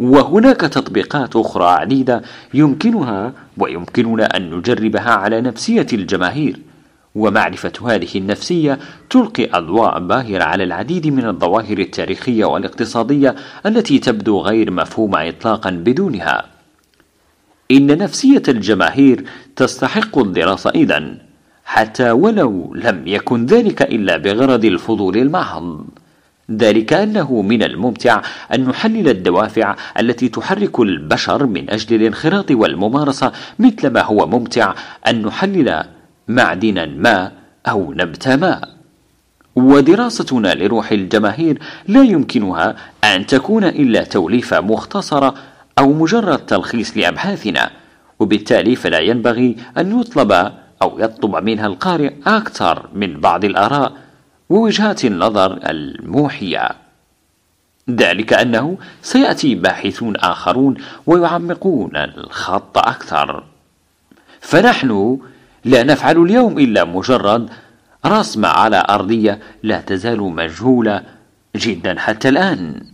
وهناك تطبيقات أخرى عديدة يمكنها ويمكننا أن نجربها على نفسية الجماهير ومعرفة هذه النفسية تلقي أضواء باهرة على العديد من الظواهر التاريخية والاقتصادية التي تبدو غير مفهومة إطلاقا بدونها إن نفسية الجماهير تستحق الدراسة إذا حتى ولو لم يكن ذلك إلا بغرض الفضول المحض ذلك أنه من الممتع أن نحلل الدوافع التي تحرك البشر من أجل الانخراط والممارسة مثل ما هو ممتع أن نحلل معدنا ما أو نبت ما ودراستنا لروح الجماهير لا يمكنها أن تكون إلا توليفة مختصرة أو مجرد تلخيص لأبحاثنا وبالتالي فلا ينبغي أن يطلب أو يطلب منها القارئ أكثر من بعض الآراء ووجهات النظر الموحية ذلك أنه سيأتي باحثون آخرون ويعمقون الخط أكثر فنحن لا نفعل اليوم إلا مجرد رسمة على أرضية لا تزال مجهولة جدا حتى الآن